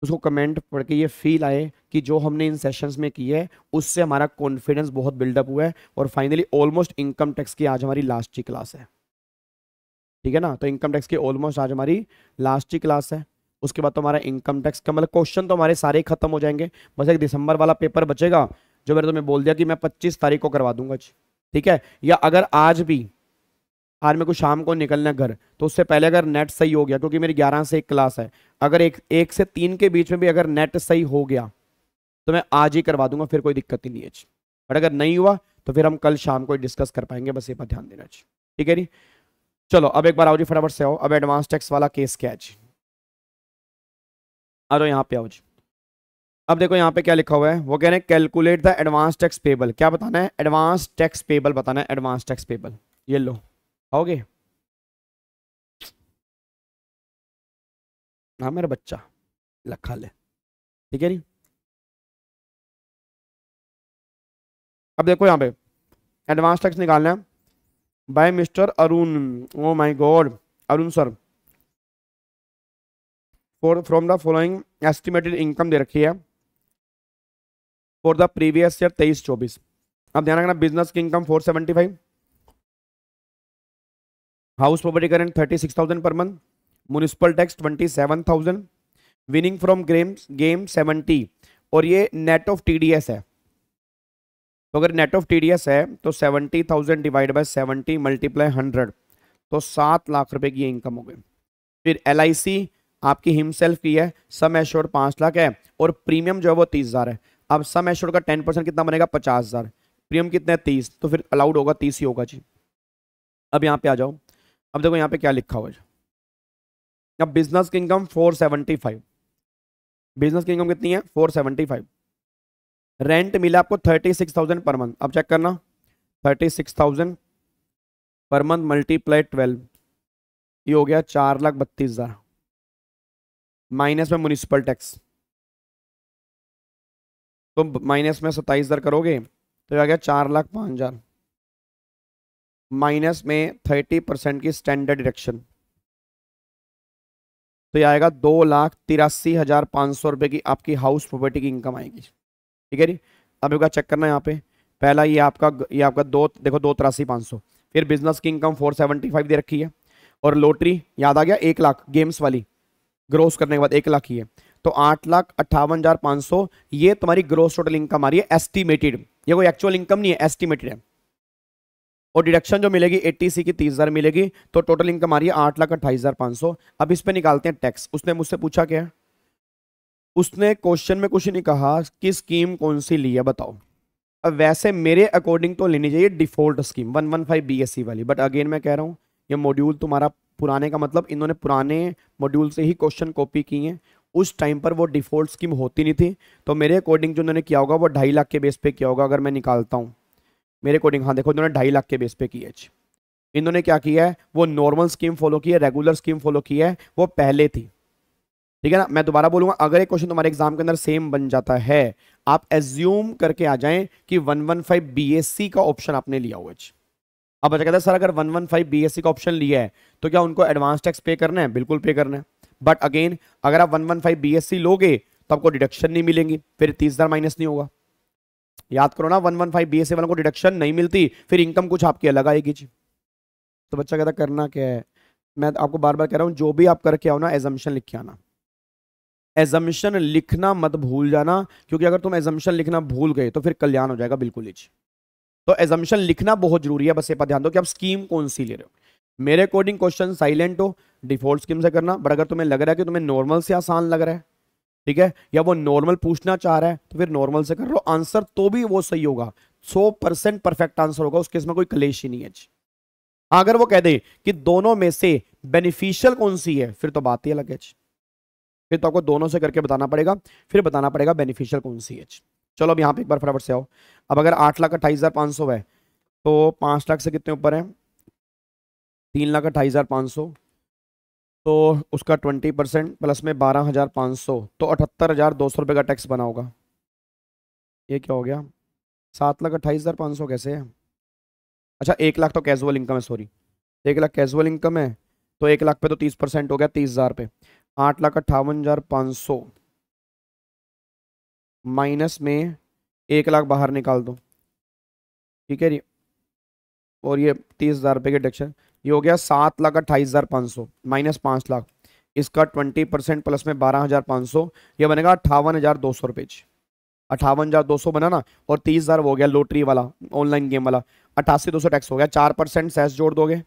उसको कमेंट पढ़ के ये फील आए कि जो हमने इन सेशंस में किया है उससे हमारा कॉन्फिडेंस बहुत बिल्डअप हुआ है और फाइनली ऑलमोस्ट इनकम टैक्स की आज हमारी लास्ट की क्लास है ठीक है ना तो इनकम टैक्स की ऑलमोस्ट आज हमारी लास्ट की क्लास है उसके बाद तो हमारा इनकम टैक्स का मतलब क्वेश्चन तो हमारे सारे खत्म हो जाएंगे बस एक दिसंबर वाला पेपर बचेगा जो मैंने तुम्हें बोल दिया कि मैं पच्चीस तारीख को करवा दूंगा ठीक है या अगर आज भी आज मेरे को शाम को निकलना है घर तो उससे पहले अगर नेट सही हो गया क्योंकि मेरी ग्यारह से एक क्लास है अगर एक एक से तीन के बीच में भी अगर नेट सही हो गया तो मैं आज ही करवा दूंगा फिर कोई दिक्कत ही नहीं है बट अगर नहीं हुआ तो फिर हम कल शाम को डिस्कस कर पाएंगे बस ये पर ध्यान देना जी ठीक है जी चलो अब एक बार आओ जी फटाफट से आओ अब एडवांस टैक्स वाला केस क्या है जी आ जाओ यहाँ पे आओ जी अब देखो यहाँ पे क्या लिखा हुआ है वो कह रहे हैं calculate the advance tax payable क्या बताना है एडवांस टैक्स पेबल बताना है एडवांस टैक्स पेबल ये लो आओगे ना हाँ, मेरा बच्चा लखा ले ठीक है जी अब देखो यहाँ पे एडवांस टैक्स निकालना है by mister Arun oh my god Arun sir for from the following estimated income दे रखी है फॉर द प्रीवियस ईयर तेईस चौबीस अब ध्यान रखना बिजनेस की income four seventy five house property current thirty six thousand per month municipal tax twenty seven thousand winning from games game seventy और ये net of T D S है तो अगर net of T D S है तो seventy thousand divide by seventy multiply hundred तो सात लाख रुपए की इनकम हो गई फिर एल आई सी आपकी हिमसेल्फ की है सम एश्योर पाँच लाख है और प्रीमियम जो है वो तीस हज़ार है अब सम एश्योर का टेन परसेंट कितना बनेगा पचास हज़ार प्रीमियम कितना है तीस तो फिर अलाउड होगा तीस ही होगा जी अब यहाँ पे आ जाओ अब देखो यहाँ पे क्या लिखा हुआ है अब बिजनेस की income four seventy five business की इनकम कितनी है फोर सेवेंटी फाइव रेंट मिला आपको thirty six thousand per month अब चेक करना thirty six thousand per month multiply twelve ये हो गया चार लाख बत्तीस हज़ार माइनस में म्यूनिसिपल टैक्स तो माइनस में सत्ताईस हज़ार करोगे तो आ गया चार लाख पाँच हज़ार माइनस में थर्टी परसेंट की स्टैंडर्ड डिडक्शन तो ये आएगा दो लाख तिरासी हजार पाँच सौ रुपये की आपकी हाउस प्रॉपर्टी की इनकम आएगी ठीक है जी अब एक बार चेक करना यहाँ पे पहला ये आपका ये आपका दो देखो दो तिरासी पाँच सौ फिर बिजनेस की इनकम फोर सेवेंटी फाइव दे रखी है और लॉटरी याद आ गया एक लाख गेम्स वाली ग्रोस करने के बाद एक लाख ही है तो आठ लाख अट्ठावन हजार पाँच सौ ये तुम्हारी ग्रोस टोटल इनकम आ रही है एस्टिमेटेड ये कोई एक्चुअल इनकम नहीं है एस्टिमेटेड है और डिडक्शन जो मिलेगी एटीसी की तीस हज़ार मिलेगी तो टोटल इनकम आ रही है आठ लाख अट्ठाईस हज़ार पाँच सौ अब इस पर निकालते हैं टैक्स उसने मुझसे पूछा क्या उसने क्वेश्चन में कुछ नहीं कहा कि स्कीम कौन सी ली है बताओ अब वैसे मेरे अकॉर्डिंग तो लेनी चाहिए default scheme one one five B S C वाली बट अगेन मैं कह रहा हूँ ये मॉड्यूल तुम्हारा पुराने का मतलब इन्होंने पुराने मॉड्यूल से ही क्वेश्चन कॉपी किए हैं उस टाइम पर वो डिफ़ॉल्ट स्कीम होती नहीं थी तो मेरे अकॉर्डिंग जो उन्होंने किया होगा वो ढाई लाख के बेस पे किया होगा अगर मैं निकालता हूँ मेरे अकॉर्डिंग हाँ देखो इन्होंने ढाई लाख के बेस पे की है इन्होंने क्या किया है वो नॉर्मल स्कीम फॉलो की है रेगुलर स्कीम फॉलो की है वो पहले थी ठीक है ना मैं दोबारा बोलूंगा अगर एक क्वेश्चन तुम्हारे एग्जाम के अंदर सेम बन जाता है आप एज्यूम करके आ जाए कि वन बीएससी का ऑप्शन आपने लिया हुआ अब बच्चा कहता है सर अगर 115 बीएससी का ऑप्शन लिया है तो क्या उनको एडवांस टैक्स पे करना है बिल्कुल पे करना है बट अगेन अगर आप 115 बीएससी लोगे तो आपको डिडक्शन नहीं मिलेंगी फिर तीस हजार माइनस नहीं होगा याद करो ना one one five B S वालों को डिडक्शन नहीं मिलती फिर इनकम कुछ आपकी अलग आएगी जी तो बच्चा कहता करना क्या है मैं तो आपको बार बार कह रहा हूँ जो भी आप करके आओ ना एजम्पन लिख के आना एजम्पन लिखना मत भूल जाना क्योंकि अगर तुम एजम्पन लिखना भूल गए तो फिर कल्याण हो जाएगा बिल्कुल ही तो एजम्पन लिखना बहुत जरूरी है बस ये पर ध्यान दो कि आप स्कीम कौन सी ले रहे हो मेरे अकॉर्डिंग क्वेश्चन साइलेंट हो डिफॉल्ट स्कीम से करना बट अगर तुम्हें लग रहा है कि तुम्हें नॉर्मल से आसान लग रहा है ठीक है या वो नॉर्मल पूछना चाह रहा है तो फिर नॉर्मल से कर लो आंसर तो भी वो सही होगा सो परसेंट परफेक्ट आंसर होगा उसके इसमें कोई कलेश ही नहीं है अगर वो कह दे कि दोनों में से बेनिफिशियल कौन सी है फिर तो बात ही अलग है फिर तो आपको दोनों से करके बताना पड़ेगा फिर बताना पड़ेगा बेनिफिशियल कौन सी है चलो अब यहाँ पे एक बार फटाफट से आओ अब अगर आठ लाख अट्ठाईस हज़ार पाँच सौ है तो पाँच लाख से कितने ऊपर है तीन लाख अट्ठाईस हज़ार पाँच सौ तो उसका ट्वेंटी परसेंट प्लस में बारह हज़ार पाँच सौ तो अठहत्तर हज़ार दो सौ रुपये का टैक्स बना होगा ये क्या हो गया सात लाख अट्ठाईस हज़ार पाँच सौ कैसे है अच्छा एक लाख तो कैजुअल इनकम है सॉरी एक लाख कैजुअल इनकम है तो एक लाख पे तो तीस परसेंट हो गया तीस हज़ार पे आठ लाख अट्ठावन हज़ार पाँच सौ माइनस में एक लाख बाहर निकाल दो ठीक है जी और ये तीस हज़ार रुपये के डिडक्शन ये हो गया सात लाख अट्ठाईस हज़ार पाँच सौ माइनस पाँच लाख इसका ट्वेंटी परसेंट प्लस में बारह हज़ार पाँच सौ यह बनेगा अट्ठावन हज़ार दो सौ रुपये अट्ठावन हज़ार दो सौ बना ना और तीस हज़ार हो गया लोटरी वाला ऑनलाइन गेम वाला अट्ठासी दो सौ टैक्स हो गया चार परसेंट सेस जोड़ दोगे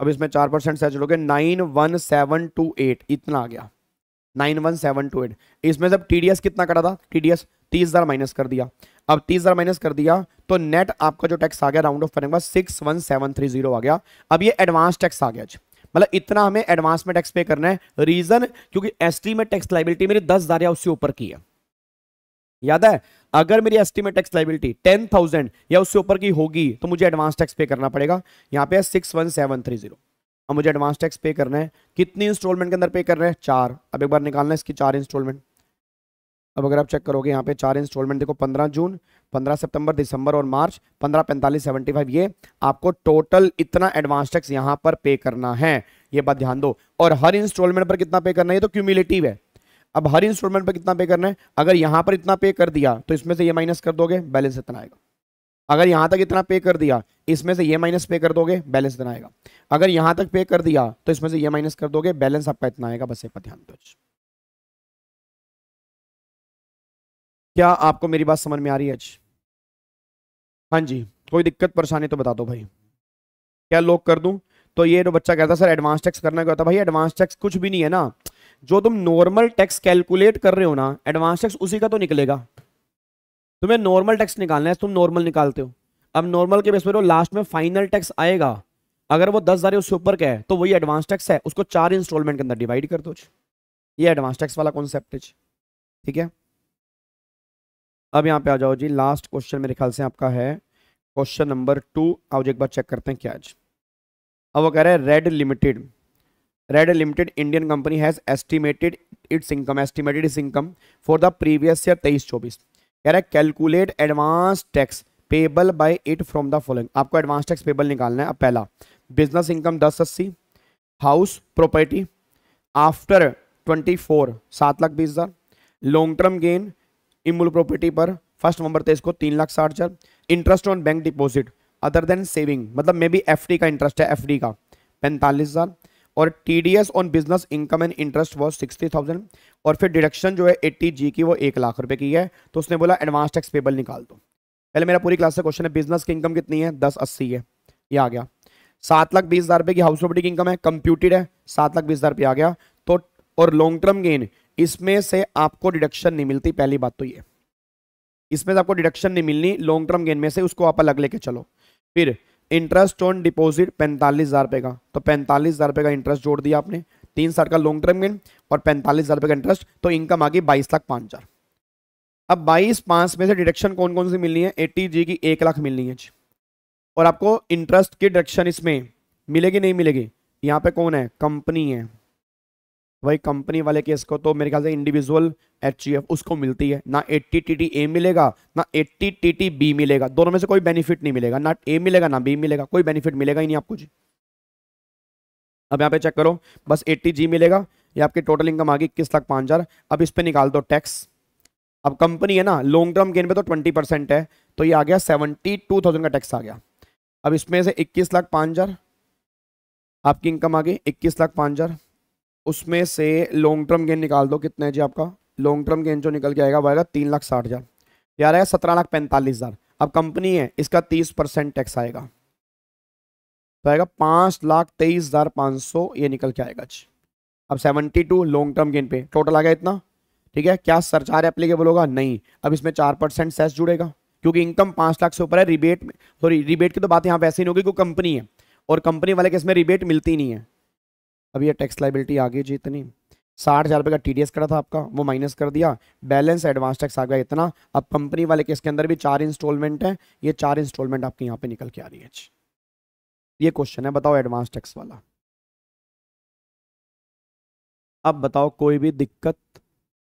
अब इसमें चार परसेंट सेस जोड़ोगे nine one seven two eight इतना आ गया nine one seven two eight इसमें जब टी डी एस कितना कटा था टी तीस हज़ार माइनस कर दिया अब तीस हज़ार माइनस कर दिया तो नेट आपका जो टैक्स आ गया राउंड ऑफ करेंगे six one seven three zero आ गया अब ये एडवांस टैक्स आ गया मतलब इतना हमें एडवांस में टैक्स पे करना है रीजन क्योंकि एस्टीमेट टैक्स लाइबिलिटी मेरी दस हज़ार या उससे ऊपर की है याद है अगर मेरी estimate tax liability ten thousand या उससे ऊपर की होगी तो मुझे एडवांस टैक्स पे करना पड़ेगा यहाँ पे six one seven three zero अब मुझे एडवांस टैक्स पे करना है कितनी इंस्टॉलमेंट के अंदर पे कर रहे हैं चार अब एक बार निकालना है इसकी चार इंस्टॉलमेंट अब अगर आप चेक करोगे यहाँ पे चार इंस्टॉलमेंट देखो पंद्रह जून पंद्रह सितंबर दिसंबर और मार्च पंद्रह पैंतालीस सेवेंटी फाइव ये आपको टोटल इतना एडवांस टैक्स यहाँ पर पे करना है ये बात ध्यान दो और हर इंस्टॉलमेंट पर कितना पे करना है ये तो क्यूमिलेटिव है अब हर इंस्टॉलमेंट पर कितना पे करना है अगर यहाँ पर इतना पे कर दिया तो इसमें से ये माइनस कर दोगे बैलेंस इतना आएगा अगर यहाँ तक इतना पे कर दिया इसमें से ये माइनस पे कर दोगे बैलेंस इतना आएगा अगर यहाँ तक पे कर दिया तो इसमें से ये माइनस कर दोगे बैलेंस आपका इतना आएगा बस ये पर ध्यान दो क्या आपको मेरी बात समझ में आ रही है आज हाँ जी कोई दिक्कत परेशानी तो बता दो भाई क्या लोग कर दूं तो ये जो बच्चा कहता सर एडवांस टैक्स करना क्या होता भाई एडवांस टैक्स कुछ भी नहीं है ना जो तुम नॉर्मल टैक्स कैलकुलेट कर रहे हो ना एडवांस टैक्स उसी का तो निकलेगा तुम्हें नॉर्मल टैक्स निकालना है तो तुम नॉर्मल निकालते हो अब नॉर्मल के बेस पर लास्ट में फाइनल टैक्स आएगा अगर वो दस हज़ार उससे ऊपर का है तो वही एडवांस टैक्स है उसको चार इंस्टॉलमेंट के अंदर डिवाइड कर दो ये एडवांस टैक्स वाला कॉन्सेप्ट है ठीक है अब यहाँ पे आ जाओ जी लास्ट क्वेश्चन मेरे ख्याल से आपका है क्वेश्चन नंबर टू आओ एक बार चेक करते हैं क्या आज अब वो कह रहे हैं red limited red limited Indian company has estimated its income estimated its income for the previous year तेईस चौबीस कह रहा है calculate advance tax payable by it from the following आपको एडवांस टैक्स पेबल निकालना है अब पहला बिजनेस इनकम दस अस्सी house property after twenty four सात लाख बीस हज़ार long term gain immovable property पर फर्स्ट नंबर था इसको तीन लाख साठ हजार interest on bank deposit other than saving मतलब मे बी एफ का इंटरेस्ट है एफ का पैंतालीस हज़ार और T on business income and interest वो सिक्सटी थाउजेंड और फिर डिडक्शन जो है एट्टी जी की वो एक लाख रुपए की है तो उसने बोला एडवांस टैक्स पेबल निकाल दो पहले मेरा पूरी क्लास से क्वेश्चन है बिजनेस की इनकम कितनी है दस अस्सी है ये आ गया सात लाख बीस हज़ार रुपये की हाउस प्रॉपर्टी की इनकम है कंप्यूटेड है सात लाख बीस हज़ार रुपये आ गया तो और लॉन्ग टर्म गेन इसमें से आपको डिडक्शन नहीं मिलती पहली बात तो ये इसमें से आपको डिडक्शन नहीं मिलनी लॉन्ग टर्म गेन में से उसको आप अलग लेके चलो फिर इंटरेस्ट ऑन डिपॉजिट पैंतालीस हज़ार रुपये का तो पैंतालीस हज़ार रुपये का इंटरेस्ट जोड़ दिया आपने तीन साल का लॉन्ग टर्म गेन और पैंतालीस हज़ार रुपये का इंटरेस्ट तो इनकम आ गई बाईस लाख पाँच हज़ार अब बाईस पाँच में से डिडक्शन कौन कौन सी मिलनी है एट्टी जी की एक लाख मिलनी है जी और आपको इंटरेस्ट की डिडक्शन इसमें मिलेगी नहीं मिलेगी यहाँ पे कौन है कंपनी है वही कंपनी वाले केस को तो मेरे ख्याल से इंडिविजुअल एच उसको मिलती है ना एट्टी टी टी ए मिलेगा ना एट्टी टी टी बी मिलेगा दोनों में से कोई बेनिफिट नहीं मिलेगा ना ए मिलेगा ना बी मिलेगा कोई बेनिफिट मिलेगा ही नहीं आपको जी अब यहाँ पे चेक करो बस एट्टी जी मिलेगा ये आपकी टोटल इनकम आ गई इक्कीस लाख पाँच हज़ार अब इस पर निकाल दो टैक्स अब कंपनी है ना लॉन्ग टर्म गेन पे तो ट्वेंटी परसेंट है तो ये आ गया सेवेंटी टू थाउजेंड का टैक्स आ गया अब इसमें से इक्कीस लाख पाँच हज़ार आपकी इनकम आ गई इक्कीस लाख पाँच हज़ार उसमें से लॉन्ग टर्म गेन निकाल दो कितना है जी आपका लॉन्ग टर्म गेन जो निकल के आएगा वह आएगा तीन लाख साठ हज़ार यार आएगा सत्रह लाख पैंतालीस हज़ार अब कंपनी है इसका तीस परसेंट टैक्स आएगा तो आएगा पाँच लाख तेईस हज़ार पाँच सौ ये निकल के आएगा जी अब seventy two long term gain पे टोटल आ गया इतना ठीक है क्या सरचार एप्लीकेबल होगा नहीं अब इसमें चार परसेंट सेस जुड़ेगा क्योंकि इनकम पाँच लाख से ऊपर है रिबेट सॉरी रिबेट की तो बात यहाँ वैसे ही नहीं होगी क्योंकि कंपनी है और कंपनी वाले के इसमें रिबेट मिलती नहीं है अब ये टैक्स लाइबिलिटी आ गई जी इतनी साठ हज़ार रुपये का टी डी एस करा था आपका वो माइनस कर दिया बैलेंस एडवांस टैक्स आ गया इतना अब कंपनी वाले केस के अंदर भी चार इंस्टॉलमेंट है ये चार इंस्टॉलमेंट आपके यहाँ पे निकल के आ रही है जी ये क्वेश्चन है बताओ एडवांस टैक्स वाला अब बताओ कोई भी दिक्कत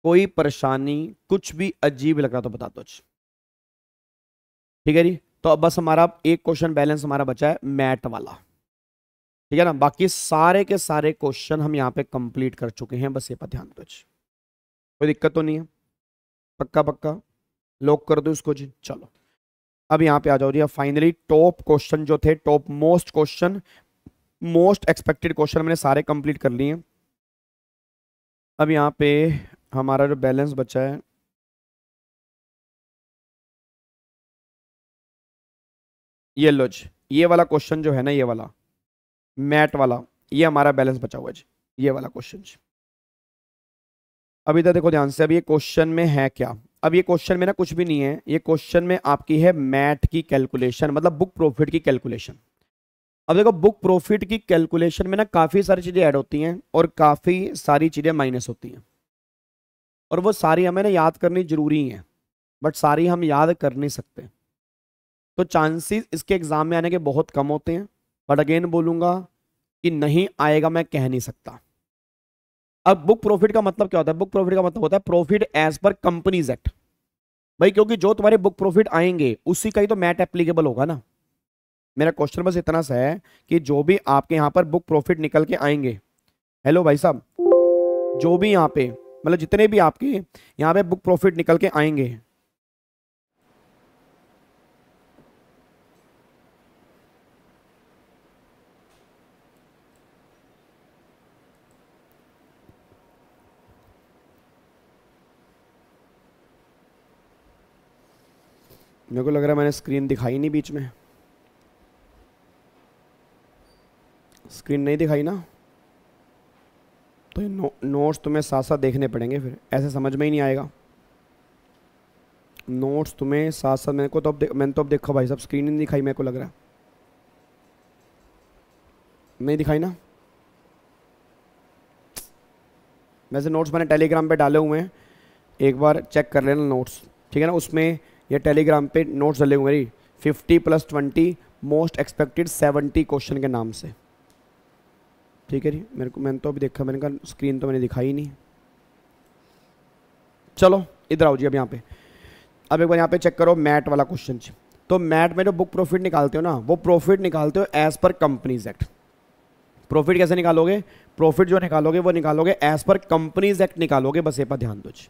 कोई परेशानी कुछ भी अजीब लग रहा तो बता दो ठीक है जी तो अब बस हमारा एक क्वेश्चन बैलेंस हमारा बचा है मैट वाला ठीक है ना बाकी सारे के सारे क्वेश्चन हम यहाँ पे कंप्लीट कर चुके हैं बस ये पर ध्यान दो कोई दिक्कत तो नहीं है पक्का पक्का लॉक कर दो इसको जी चलो अब यहाँ पे आ जाओ जी अब फाइनली टॉप क्वेश्चन जो थे top most question most expected question मैंने सारे कंप्लीट कर लिए अब यहाँ पे हमारा जो बैलेंस बचा है ये लो जी ये वाला क्वेश्चन जो है ना ये वाला मैट वाला ये हमारा बैलेंस बचा हुआ जी ये वाला क्वेश्चन जी अभी तक देखो ध्यान से अब ये क्वेश्चन में है क्या अब ये क्वेश्चन में ना कुछ भी नहीं है ये क्वेश्चन में आपकी है मैट की कैलकुलेशन मतलब बुक प्रॉफिट की कैलकुलेशन अब देखो बुक प्रॉफिट की कैलकुलेशन में ना काफ़ी सारी चीज़ें ऐड होती हैं और काफ़ी सारी चीज़ें माइनस होती हैं और वो सारी हमें ना याद करनी जरूरी है बट सारी हम याद कर नहीं सकते तो चांसेस इसके एग्ज़ाम में आने के बहुत कम होते हैं बट अगेन बोलूँगा कि नहीं आएगा मैं कह नहीं सकता अब बुक प्रॉफिट का मतलब क्या होता है बुक प्रॉफिट का मतलब होता है profit as per companies act भाई क्योंकि जो तुम्हारे बुक प्रॉफिट आएंगे उसी का ही तो मैट एप्लीकेबल होगा ना मेरा क्वेश्चन बस इतना सा है कि जो भी आपके यहाँ पर बुक प्रॉफिट निकल के आएंगे हेलो भाई साहब जो भी यहाँ पे मतलब जितने भी आपके यहाँ पे बुक प्रॉफिट निकल के आएंगे मेरे को लग रहा है मैंने स्क्रीन दिखाई नहीं बीच में स्क्रीन नहीं दिखाई ना तो ये नो, नोट्स तुम्हें साथ साथ देखने पड़ेंगे फिर ऐसे समझ में ही नहीं आएगा नोट्स तुम्हें साथ साथ मेरे को तो अब मैंने तो अब देखो भाई साहब स्क्रीन नहीं दिखाई मेरे को लग रहा नहीं दिखाई ना वैसे नोट्स मैंने टेलीग्राम पे डाले हुए हैं एक बार चेक कर लेना नोट्स ठीक है ना उसमें या टेलीग्राम पे नोट्स डले हुए मेरी fifty plus twenty most expected seventy question के नाम से ठीक है जी मेरे को मैंने तो अभी देखा मैंने कहा स्क्रीन तो मैंने दिखाई नहीं चलो इधर आओ जी अब यहाँ पे अब एक बार यहाँ पे चेक करो मैट वाला क्वेश्चन तो मैट में जो बुक प्रॉफिट निकालते हो ना वो प्रॉफिट निकालते हो as per companies act profit कैसे निकालोगे प्रॉफिट जो निकालोगे वो निकालोगे एज पर कंपनीज एक्ट निकालोगे बस ये पर ध्यान दो जी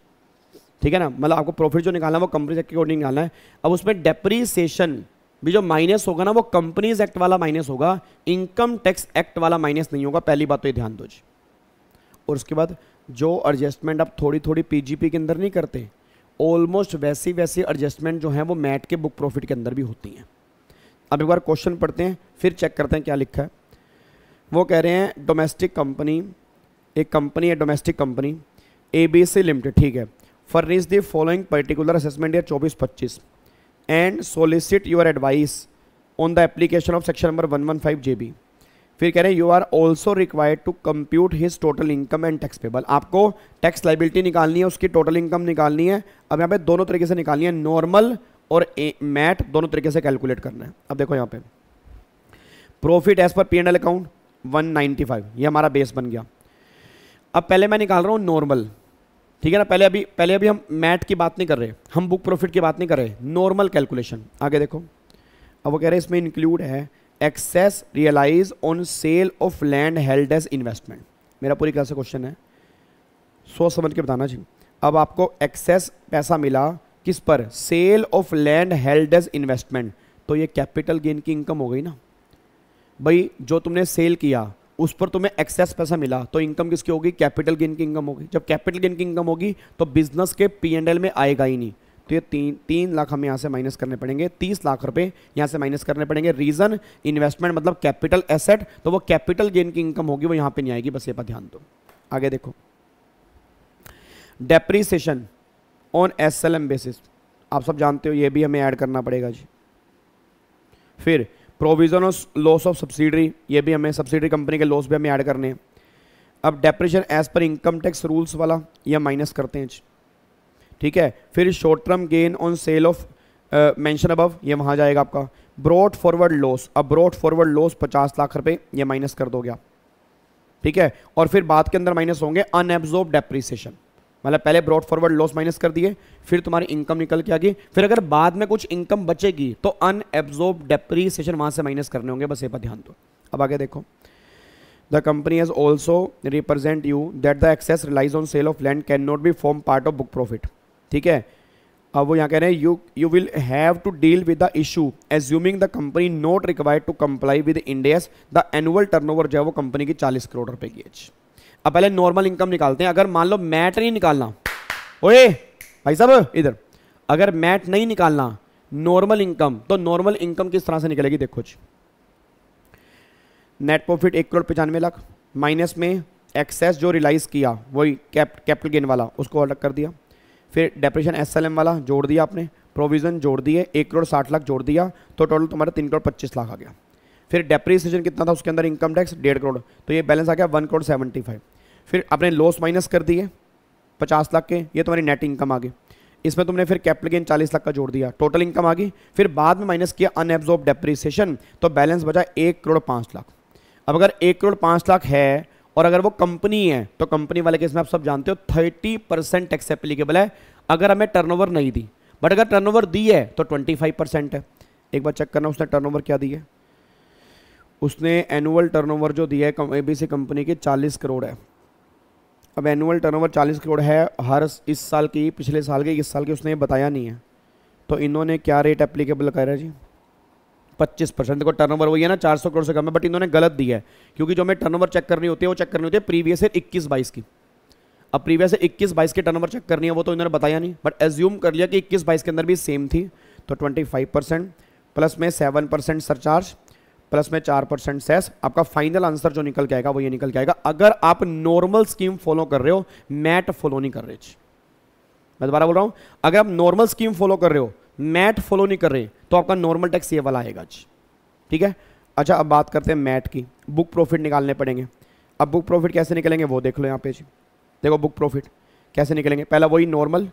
ठीक है ना मतलब आपको प्रॉफिट जो निकालना है वो कंपनी एक्ट के अकॉर्डिंग निकालना है अब उसमें डेप्रीसिएशन भी जो माइनस होगा ना वो कंपनीज एक्ट वाला माइनस होगा इनकम टैक्स एक्ट वाला माइनस नहीं होगा पहली बात तो ये ध्यान दो जी और उसके बाद जो एडजस्टमेंट आप थोड़ी थोड़ी पीजीपी के अंदर नहीं करते ऑलमोस्ट वैसी वैसी एडजस्टमेंट जो है वो मैट के बुक प्रॉफिट के अंदर भी होती हैं अब एक बार क्वेश्चन पढ़ते हैं फिर चेक करते हैं क्या लिखा है वो कह रहे हैं डोमेस्टिक कंपनी एक कंपनी है domestic company A B C limited ठीक है furnish the following particular assessment या चौबीस पच्चीस and solicit your advice on the application of section number one one five J B फिर कह रहे हैं you are also required to compute his total income and tax payable आपको tax liability निकालनी है उसकी टोटल इनकम निकालनी है अब यहाँ पे दोनों तरीके से निकालनी है नॉर्मल और मैट दोनों तरीके से कैलकुलेट करना है अब देखो यहाँ पे profit as per P and L account five ये हमारा बेस बन गया अब पहले मैं निकाल रहा हूँ नॉर्मल ठीक है ना पहले अभी पहले अभी हम मैट की बात नहीं कर रहे हम बुक प्रॉफिट की बात नहीं कर रहे नॉर्मल कैलकुलेशन आगे देखो अब वो कह रहे हैं इसमें इंक्लूड है excess realise on sale of land held as investment मेरा पूरी क्लास से क्वेश्चन है सोच समझ के बताना जी अब आपको एक्सेस पैसा मिला किस पर sale of land held as investment तो ये कैपिटल गेन की इनकम हो गई ना भाई जो तुमने सेल किया उस पर तुम्हें एक्सेस पैसा मिला तो इनकम किसकी होगी कैपिटल गेन की इनकम होगी जब कैपिटल गेन की इनकम होगी तो बिजनेस के पी एंड एल में आएगा ही नहीं तो ये तीन तीन लाख हमें यहाँ से माइनस करने पड़ेंगे तीस लाख रुपए यहाँ से माइनस करने पड़ेंगे रीजन इन्वेस्टमेंट मतलब कैपिटल एसेट तो वो कैपिटल गेन की इनकम होगी वो यहाँ पे नहीं आएगी बस ये पर ध्यान दो आगे देखो डेप्रीसिएशन ऑन एस बेसिस आप सब जानते हो ये भी हमें ऐड करना पड़ेगा जी फिर provision of loss of subsidiary ये भी हमें सब्सिडरी कंपनी के लॉस भी हमें ऐड करने हैं अब depression as per income tax rules वाला यह माइनस करते हैं ठीक है फिर short term gain on sale of mention above ये वहाँ जाएगा आपका ब्रॉड फॉरवर्ड लॉस अब ब्रॉड फॉरवर्ड लॉस पचास लाख रुपए ये माइनस कर दोगे आप ठीक है और फिर बाद के अंदर माइनस होंगे अनएब्जॉर्ब डेप्रिसिएशन मतलब पहले ब्रॉड फॉरवर्ड लॉस माइनस कर दिए फिर तुम्हारी इनकम निकल के आ गई फिर अगर बाद में कुछ इनकम बचेगी तो अनएब्जॉर्ब डेप्रीसिएशन वहां से माइनस करने होंगे बस ये पर ध्यान दो अब आगे देखो the company has also represent you that the excess realise on sale of land can not be form part of book profit ठीक है अब वो यहाँ कह रहे हैं you you will have to deal with the issue assuming the company not required to comply with Ind AS the annual turnover जो है वो कंपनी की चालीस करोड़ रुपए की है अब पहले नॉर्मल इनकम निकालते हैं अगर मान लो मैट नहीं निकालना ओए भाई साहब इधर अगर मैट नहीं निकालना नॉर्मल इनकम तो नॉर्मल इनकम किस तरह से निकलेगी देखो जी नेट प्रॉफिट एक करोड़ पचानवे लाख माइनस में एक्सेस जो रिलाइज किया वही कैपिटल गेन वाला उसको अलग कर दिया फिर डेप्रेशन एस वाला जोड़ दिया आपने प्रोविज़न जोड़ दिए एक करोड़ साठ लाख जोड़ दिया तो टोटल तुम्हारा तीन करोड़ पच्चीस लाख आ गया फिर डेप्रीसिएशन कितना था उसके अंदर इनकम टैक्स डेढ़ करोड़ तो ये बैलेंस आ गया वन करोड़ सेवेंटी फाइव फिर आपने लॉस माइनस कर दिए पचास लाख के ये तुम्हारी नेट इनकम आ गई इसमें तुमने फिर कैपिटल गेन चालीस लाख का जोड़ दिया टोटल इनकम आ गई फिर बाद में माइनस किया अनएब्जॉर्ब डेप्रिसिएशन तो बैलेंस बचा एक करोड़ पाँच लाख अब अगर एक करोड़ पाँच लाख है और अगर वो कंपनी है तो कंपनी वाले केस में आप सब जानते हो थर्टी परसेंट टैक्स एप्लीकेबल है अगर हमें टर्नओवर नहीं दी बट अगर टर्नओवर दी है तो ट्वेंटी फाइव परसेंट है एक बार चेक करना उसने टर्नओवर क्या दी है उसने एनुअल टर्नओवर जो दिया है ए बी सी कंपनी की चालीस करोड़ है अब एनुअल टर्नओवर 40 करोड़ है हर इस साल की पिछले साल के इस साल की उसने बताया नहीं है तो इन्होंने क्या रेट एप्लीकेबल करा जी 25 परसेंट देखो ओवर वही है ना 400 करोड़ से कम है बट इन्होंने गलत दिया है क्योंकि जो हमें टर्नओवर चेक करनी होती है वो चेक करनी होती है प्रीवियस ईयर इक्कीस बाईस की अब प्रीवियस ईयर इक्कीस बाईस के ओवर चेक करनी है वो तो इन्होंने बताया नहीं बट एज्यूम कर लिया कि इक्कीस बाईस के अंदर भी सेम थी तो ट्वेंटी फाइव परसेंट प्लस में सेवन परसेंट सरचार्ज प्लस में चार परसेंट सेस आपका फाइनल आंसर जो निकल के आएगा वो ये निकल के आएगा अगर आप नॉर्मल स्कीम फॉलो कर रहे हो मैट फॉलो नहीं कर रहे मैं दोबारा बोल रहा हूँ अगर आप नॉर्मल स्कीम फॉलो कर रहे हो मैट फॉलो नहीं कर रहे तो आपका नॉर्मल टैक्स ये वाला आएगा जी ठीक है अच्छा अब बात करते हैं मैट की बुक प्रॉफिट निकालने पड़ेंगे अब बुक प्रॉफिट कैसे निकलेंगे वो देख लो यहाँ पे जी देखो बुक प्रॉफिट कैसे निकलेंगे पहला वही नॉर्मल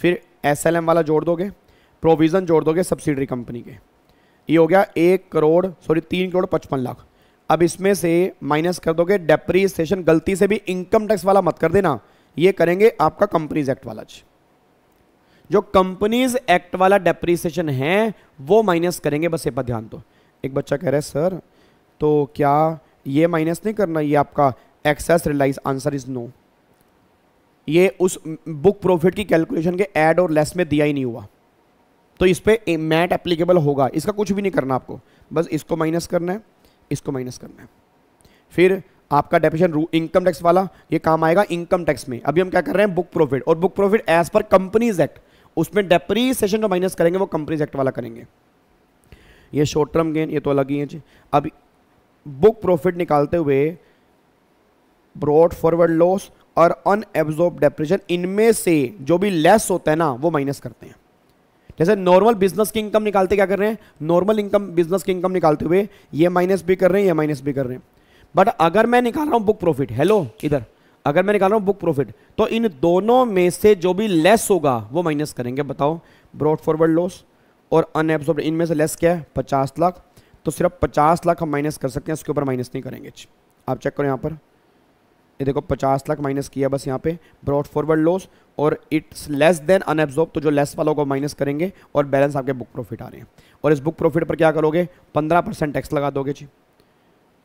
फिर एस वाला जोड़ दोगे प्रोविज़न जोड़ दोगे सब्सिडरी कंपनी के ये हो गया एक करोड़ सॉरी तीन करोड़ पचपन लाख अब इसमें से माइनस कर दोगे डेप्रीसिएशन गलती से भी इनकम टैक्स वाला मत कर देना ये करेंगे आपका कंपनीज एक्ट वाला जो कंपनीज एक्ट वाला डेप्रीसिएशन है वो माइनस करेंगे बस ये पर ध्यान दो एक बच्चा कह रहा है सर तो क्या ये माइनस नहीं करना ये आपका excess realise answer is no ये उस बुक प्रॉफिट की कैलकुलेशन के एड और लेस में दिया ही नहीं हुआ तो इस पर मैट एप्लीकेबल होगा इसका कुछ भी नहीं करना आपको बस इसको माइनस करना है इसको माइनस करना है फिर आपका रू इनकम टैक्स वाला ये काम आएगा इनकम टैक्स में अभी हम क्या कर रहे हैं बुक प्रॉफिट और book profit as per companies act उसमें सेशन जो माइनस करेंगे वो कंपनीज एक्ट वाला करेंगे ये शॉर्ट टर्म गेन ये तो अलग ही है जी अब बुक प्रॉफिट निकालते हुए ब्रॉड फॉरवर्ड लॉस और अनएब्जॉर्ब डेप्रेशन इनमें से जो भी लेस होता है ना वो माइनस करते हैं जैसे नॉर्मल बिजनेस की इनकम निकालते क्या कर रहे हैं नॉर्मल इनकम बिजनेस की इनकम निकालते हुए ये माइनस भी कर रहे हैं ये माइनस भी कर रहे हैं बट अगर मैं निकाल रहा हूँ बुक प्रॉफिट हेलो इधर अगर मैं निकाल रहा हूँ बुक प्रॉफिट तो इन दोनों में से जो भी लेस होगा वो माइनस करेंगे बताओ ब्रॉड फॉरवर्ड लॉस और अनएब्सॉर्ब इनमें से लेस क्या है पचास लाख तो सिर्फ पचास लाख हम माइनस कर सकते हैं उसके ऊपर माइनस नहीं करेंगे आप चेक करो यहाँ पर ये देखो पचास लाख माइनस किया बस यहाँ पे ब्रॉड फॉरवर्ड लॉस और इट्स लेस देन अनएब्जॉर्ब तो जो लेस वालों को माइनस करेंगे और बैलेंस आपके बुक प्रॉफिट आ रहे हैं और इस बुक प्रॉफिट पर क्या करोगे पंद्रह परसेंट टैक्स लगा दोगे जी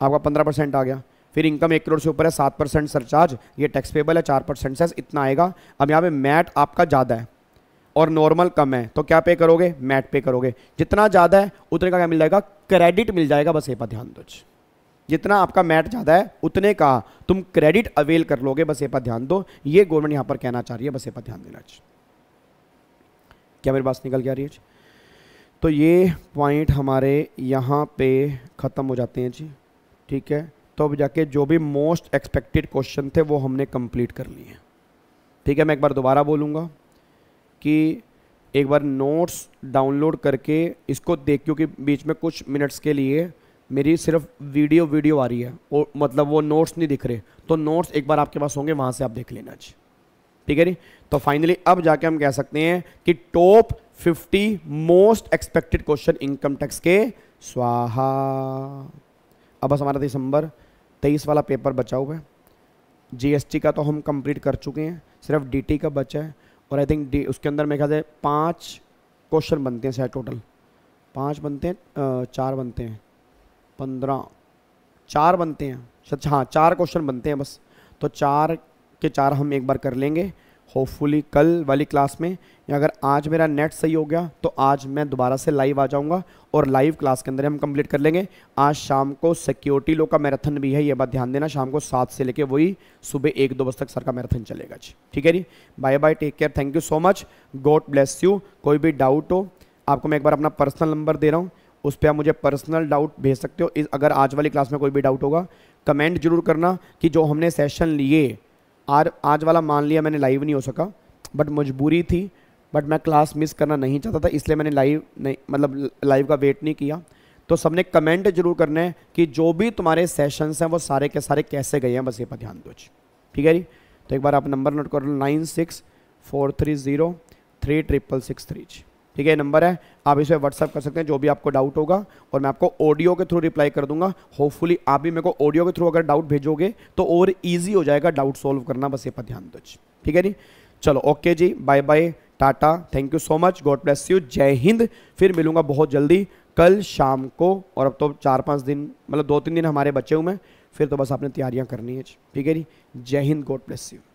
आपका पंद्रह परसेंट आ गया फिर इनकम एक करोड़ से ऊपर है सात परसेंट सरचार्ज ये टैक्स पेबल है चार परसेंट सेस इतना आएगा अब यहाँ पे मैट आपका ज़्यादा है और नॉर्मल कम है तो क्या पे करोगे मैट पे करोगे जितना ज़्यादा है उतने का क्या मिल जाएगा क्रेडिट मिल जाएगा बस ये पर ध्यान दो जी जितना आपका मैट ज़्यादा है उतने का तुम क्रेडिट अवेल कर लोगे बस ये पर ध्यान दो ये गवर्नमेंट यहाँ पर कहना चाह रही है बस ये पर ध्यान देना क्या मेरे पास निकल गया रही है तो ये पॉइंट हमारे यहाँ पे ख़त्म हो जाते हैं जी ठीक है तो अब जाके जो भी मोस्ट एक्सपेक्टेड क्वेश्चन थे वो हमने कंप्लीट कर लिए ठीक है मैं एक बार दोबारा बोलूँगा कि एक बार नोट्स डाउनलोड करके इसको देख क्योंकि बीच में कुछ मिनट्स के लिए मेरी सिर्फ वीडियो वीडियो आ रही है और मतलब वो नोट्स नहीं दिख रहे तो नोट्स एक बार आपके पास होंगे वहाँ से आप देख लेना जी ठीक है जी तो फाइनली अब जाके हम कह सकते हैं कि top 50 most expected question income tax के स्वाहा अब बस हमारा दिसंबर तेईस वाला पेपर बचा हुआ है जीएसटी का तो हम कंप्लीट कर चुके हैं सिर्फ डीटी का बचा है और आई थिंक डी उसके अंदर मेरे ख्याल से पाँच क्वेश्चन बनते हैं सर टोटल पाँच बनते हैं चार बनते हैं पंद्रह चार बनते हैं अच्छा, अच्छा हाँ चार क्वेश्चन बनते हैं बस तो चार के चार हम एक बार कर लेंगे होपफुली कल वाली क्लास में या अगर आज मेरा नेट सही हो गया तो आज मैं दोबारा से लाइव आ जाऊंगा और लाइव क्लास के अंदर हम कंप्लीट कर लेंगे आज शाम को सिक्योरिटी लो का मैराथन भी है ये बात ध्यान देना शाम को सात से लेके वही सुबह एक दो बजे तक सर का मैराथन चलेगा जी ठीक है जी bye bye take care thank you so much god bless you कोई भी डाउट हो आपको मैं एक बार अपना पर्सनल नंबर दे रहा हूँ उस पर आप मुझे पर्सनल डाउट भेज सकते हो इस अगर आज वाली क्लास में कोई भी डाउट होगा कमेंट जरूर करना कि जो हमने सेशन लिए आज आज वाला मान लिया मैंने लाइव नहीं हो सका बट मजबूरी थी बट मैं क्लास मिस करना नहीं चाहता था इसलिए मैंने लाइव नहीं मतलब लाइव का वेट नहीं किया तो सबने कमेंट जरूर करना है कि जो भी तुम्हारे सेशंस हैं वो सारे के सारे कैसे गए हैं बस ये पर ध्यान दो ठीक है जी तो एक बार आप नंबर नोट कर लो nine six four three zero three triple six three जी ठीक है नंबर है आप इसे व्हाट्सअप कर सकते हैं जो भी आपको डाउट होगा और मैं आपको ऑडियो के थ्रू रिप्लाई कर दूंगा होपफुली आप भी मेरे को ऑडियो के थ्रू अगर डाउट भेजोगे तो और ईजी हो जाएगा डाउट सॉल्व करना बस ये पर ध्यान दो ठीक है जी चलो ओके जी bye bye tata thank you so much god bless you जय हिंद फिर मिलूंगा बहुत जल्दी कल शाम को और अब तो चार पाँच दिन मतलब दो तीन दिन हमारे बचे हुए फिर तो बस आपने तैयारियाँ करनी है ठीक है जी जय हिंद गॉड ब्लेस यू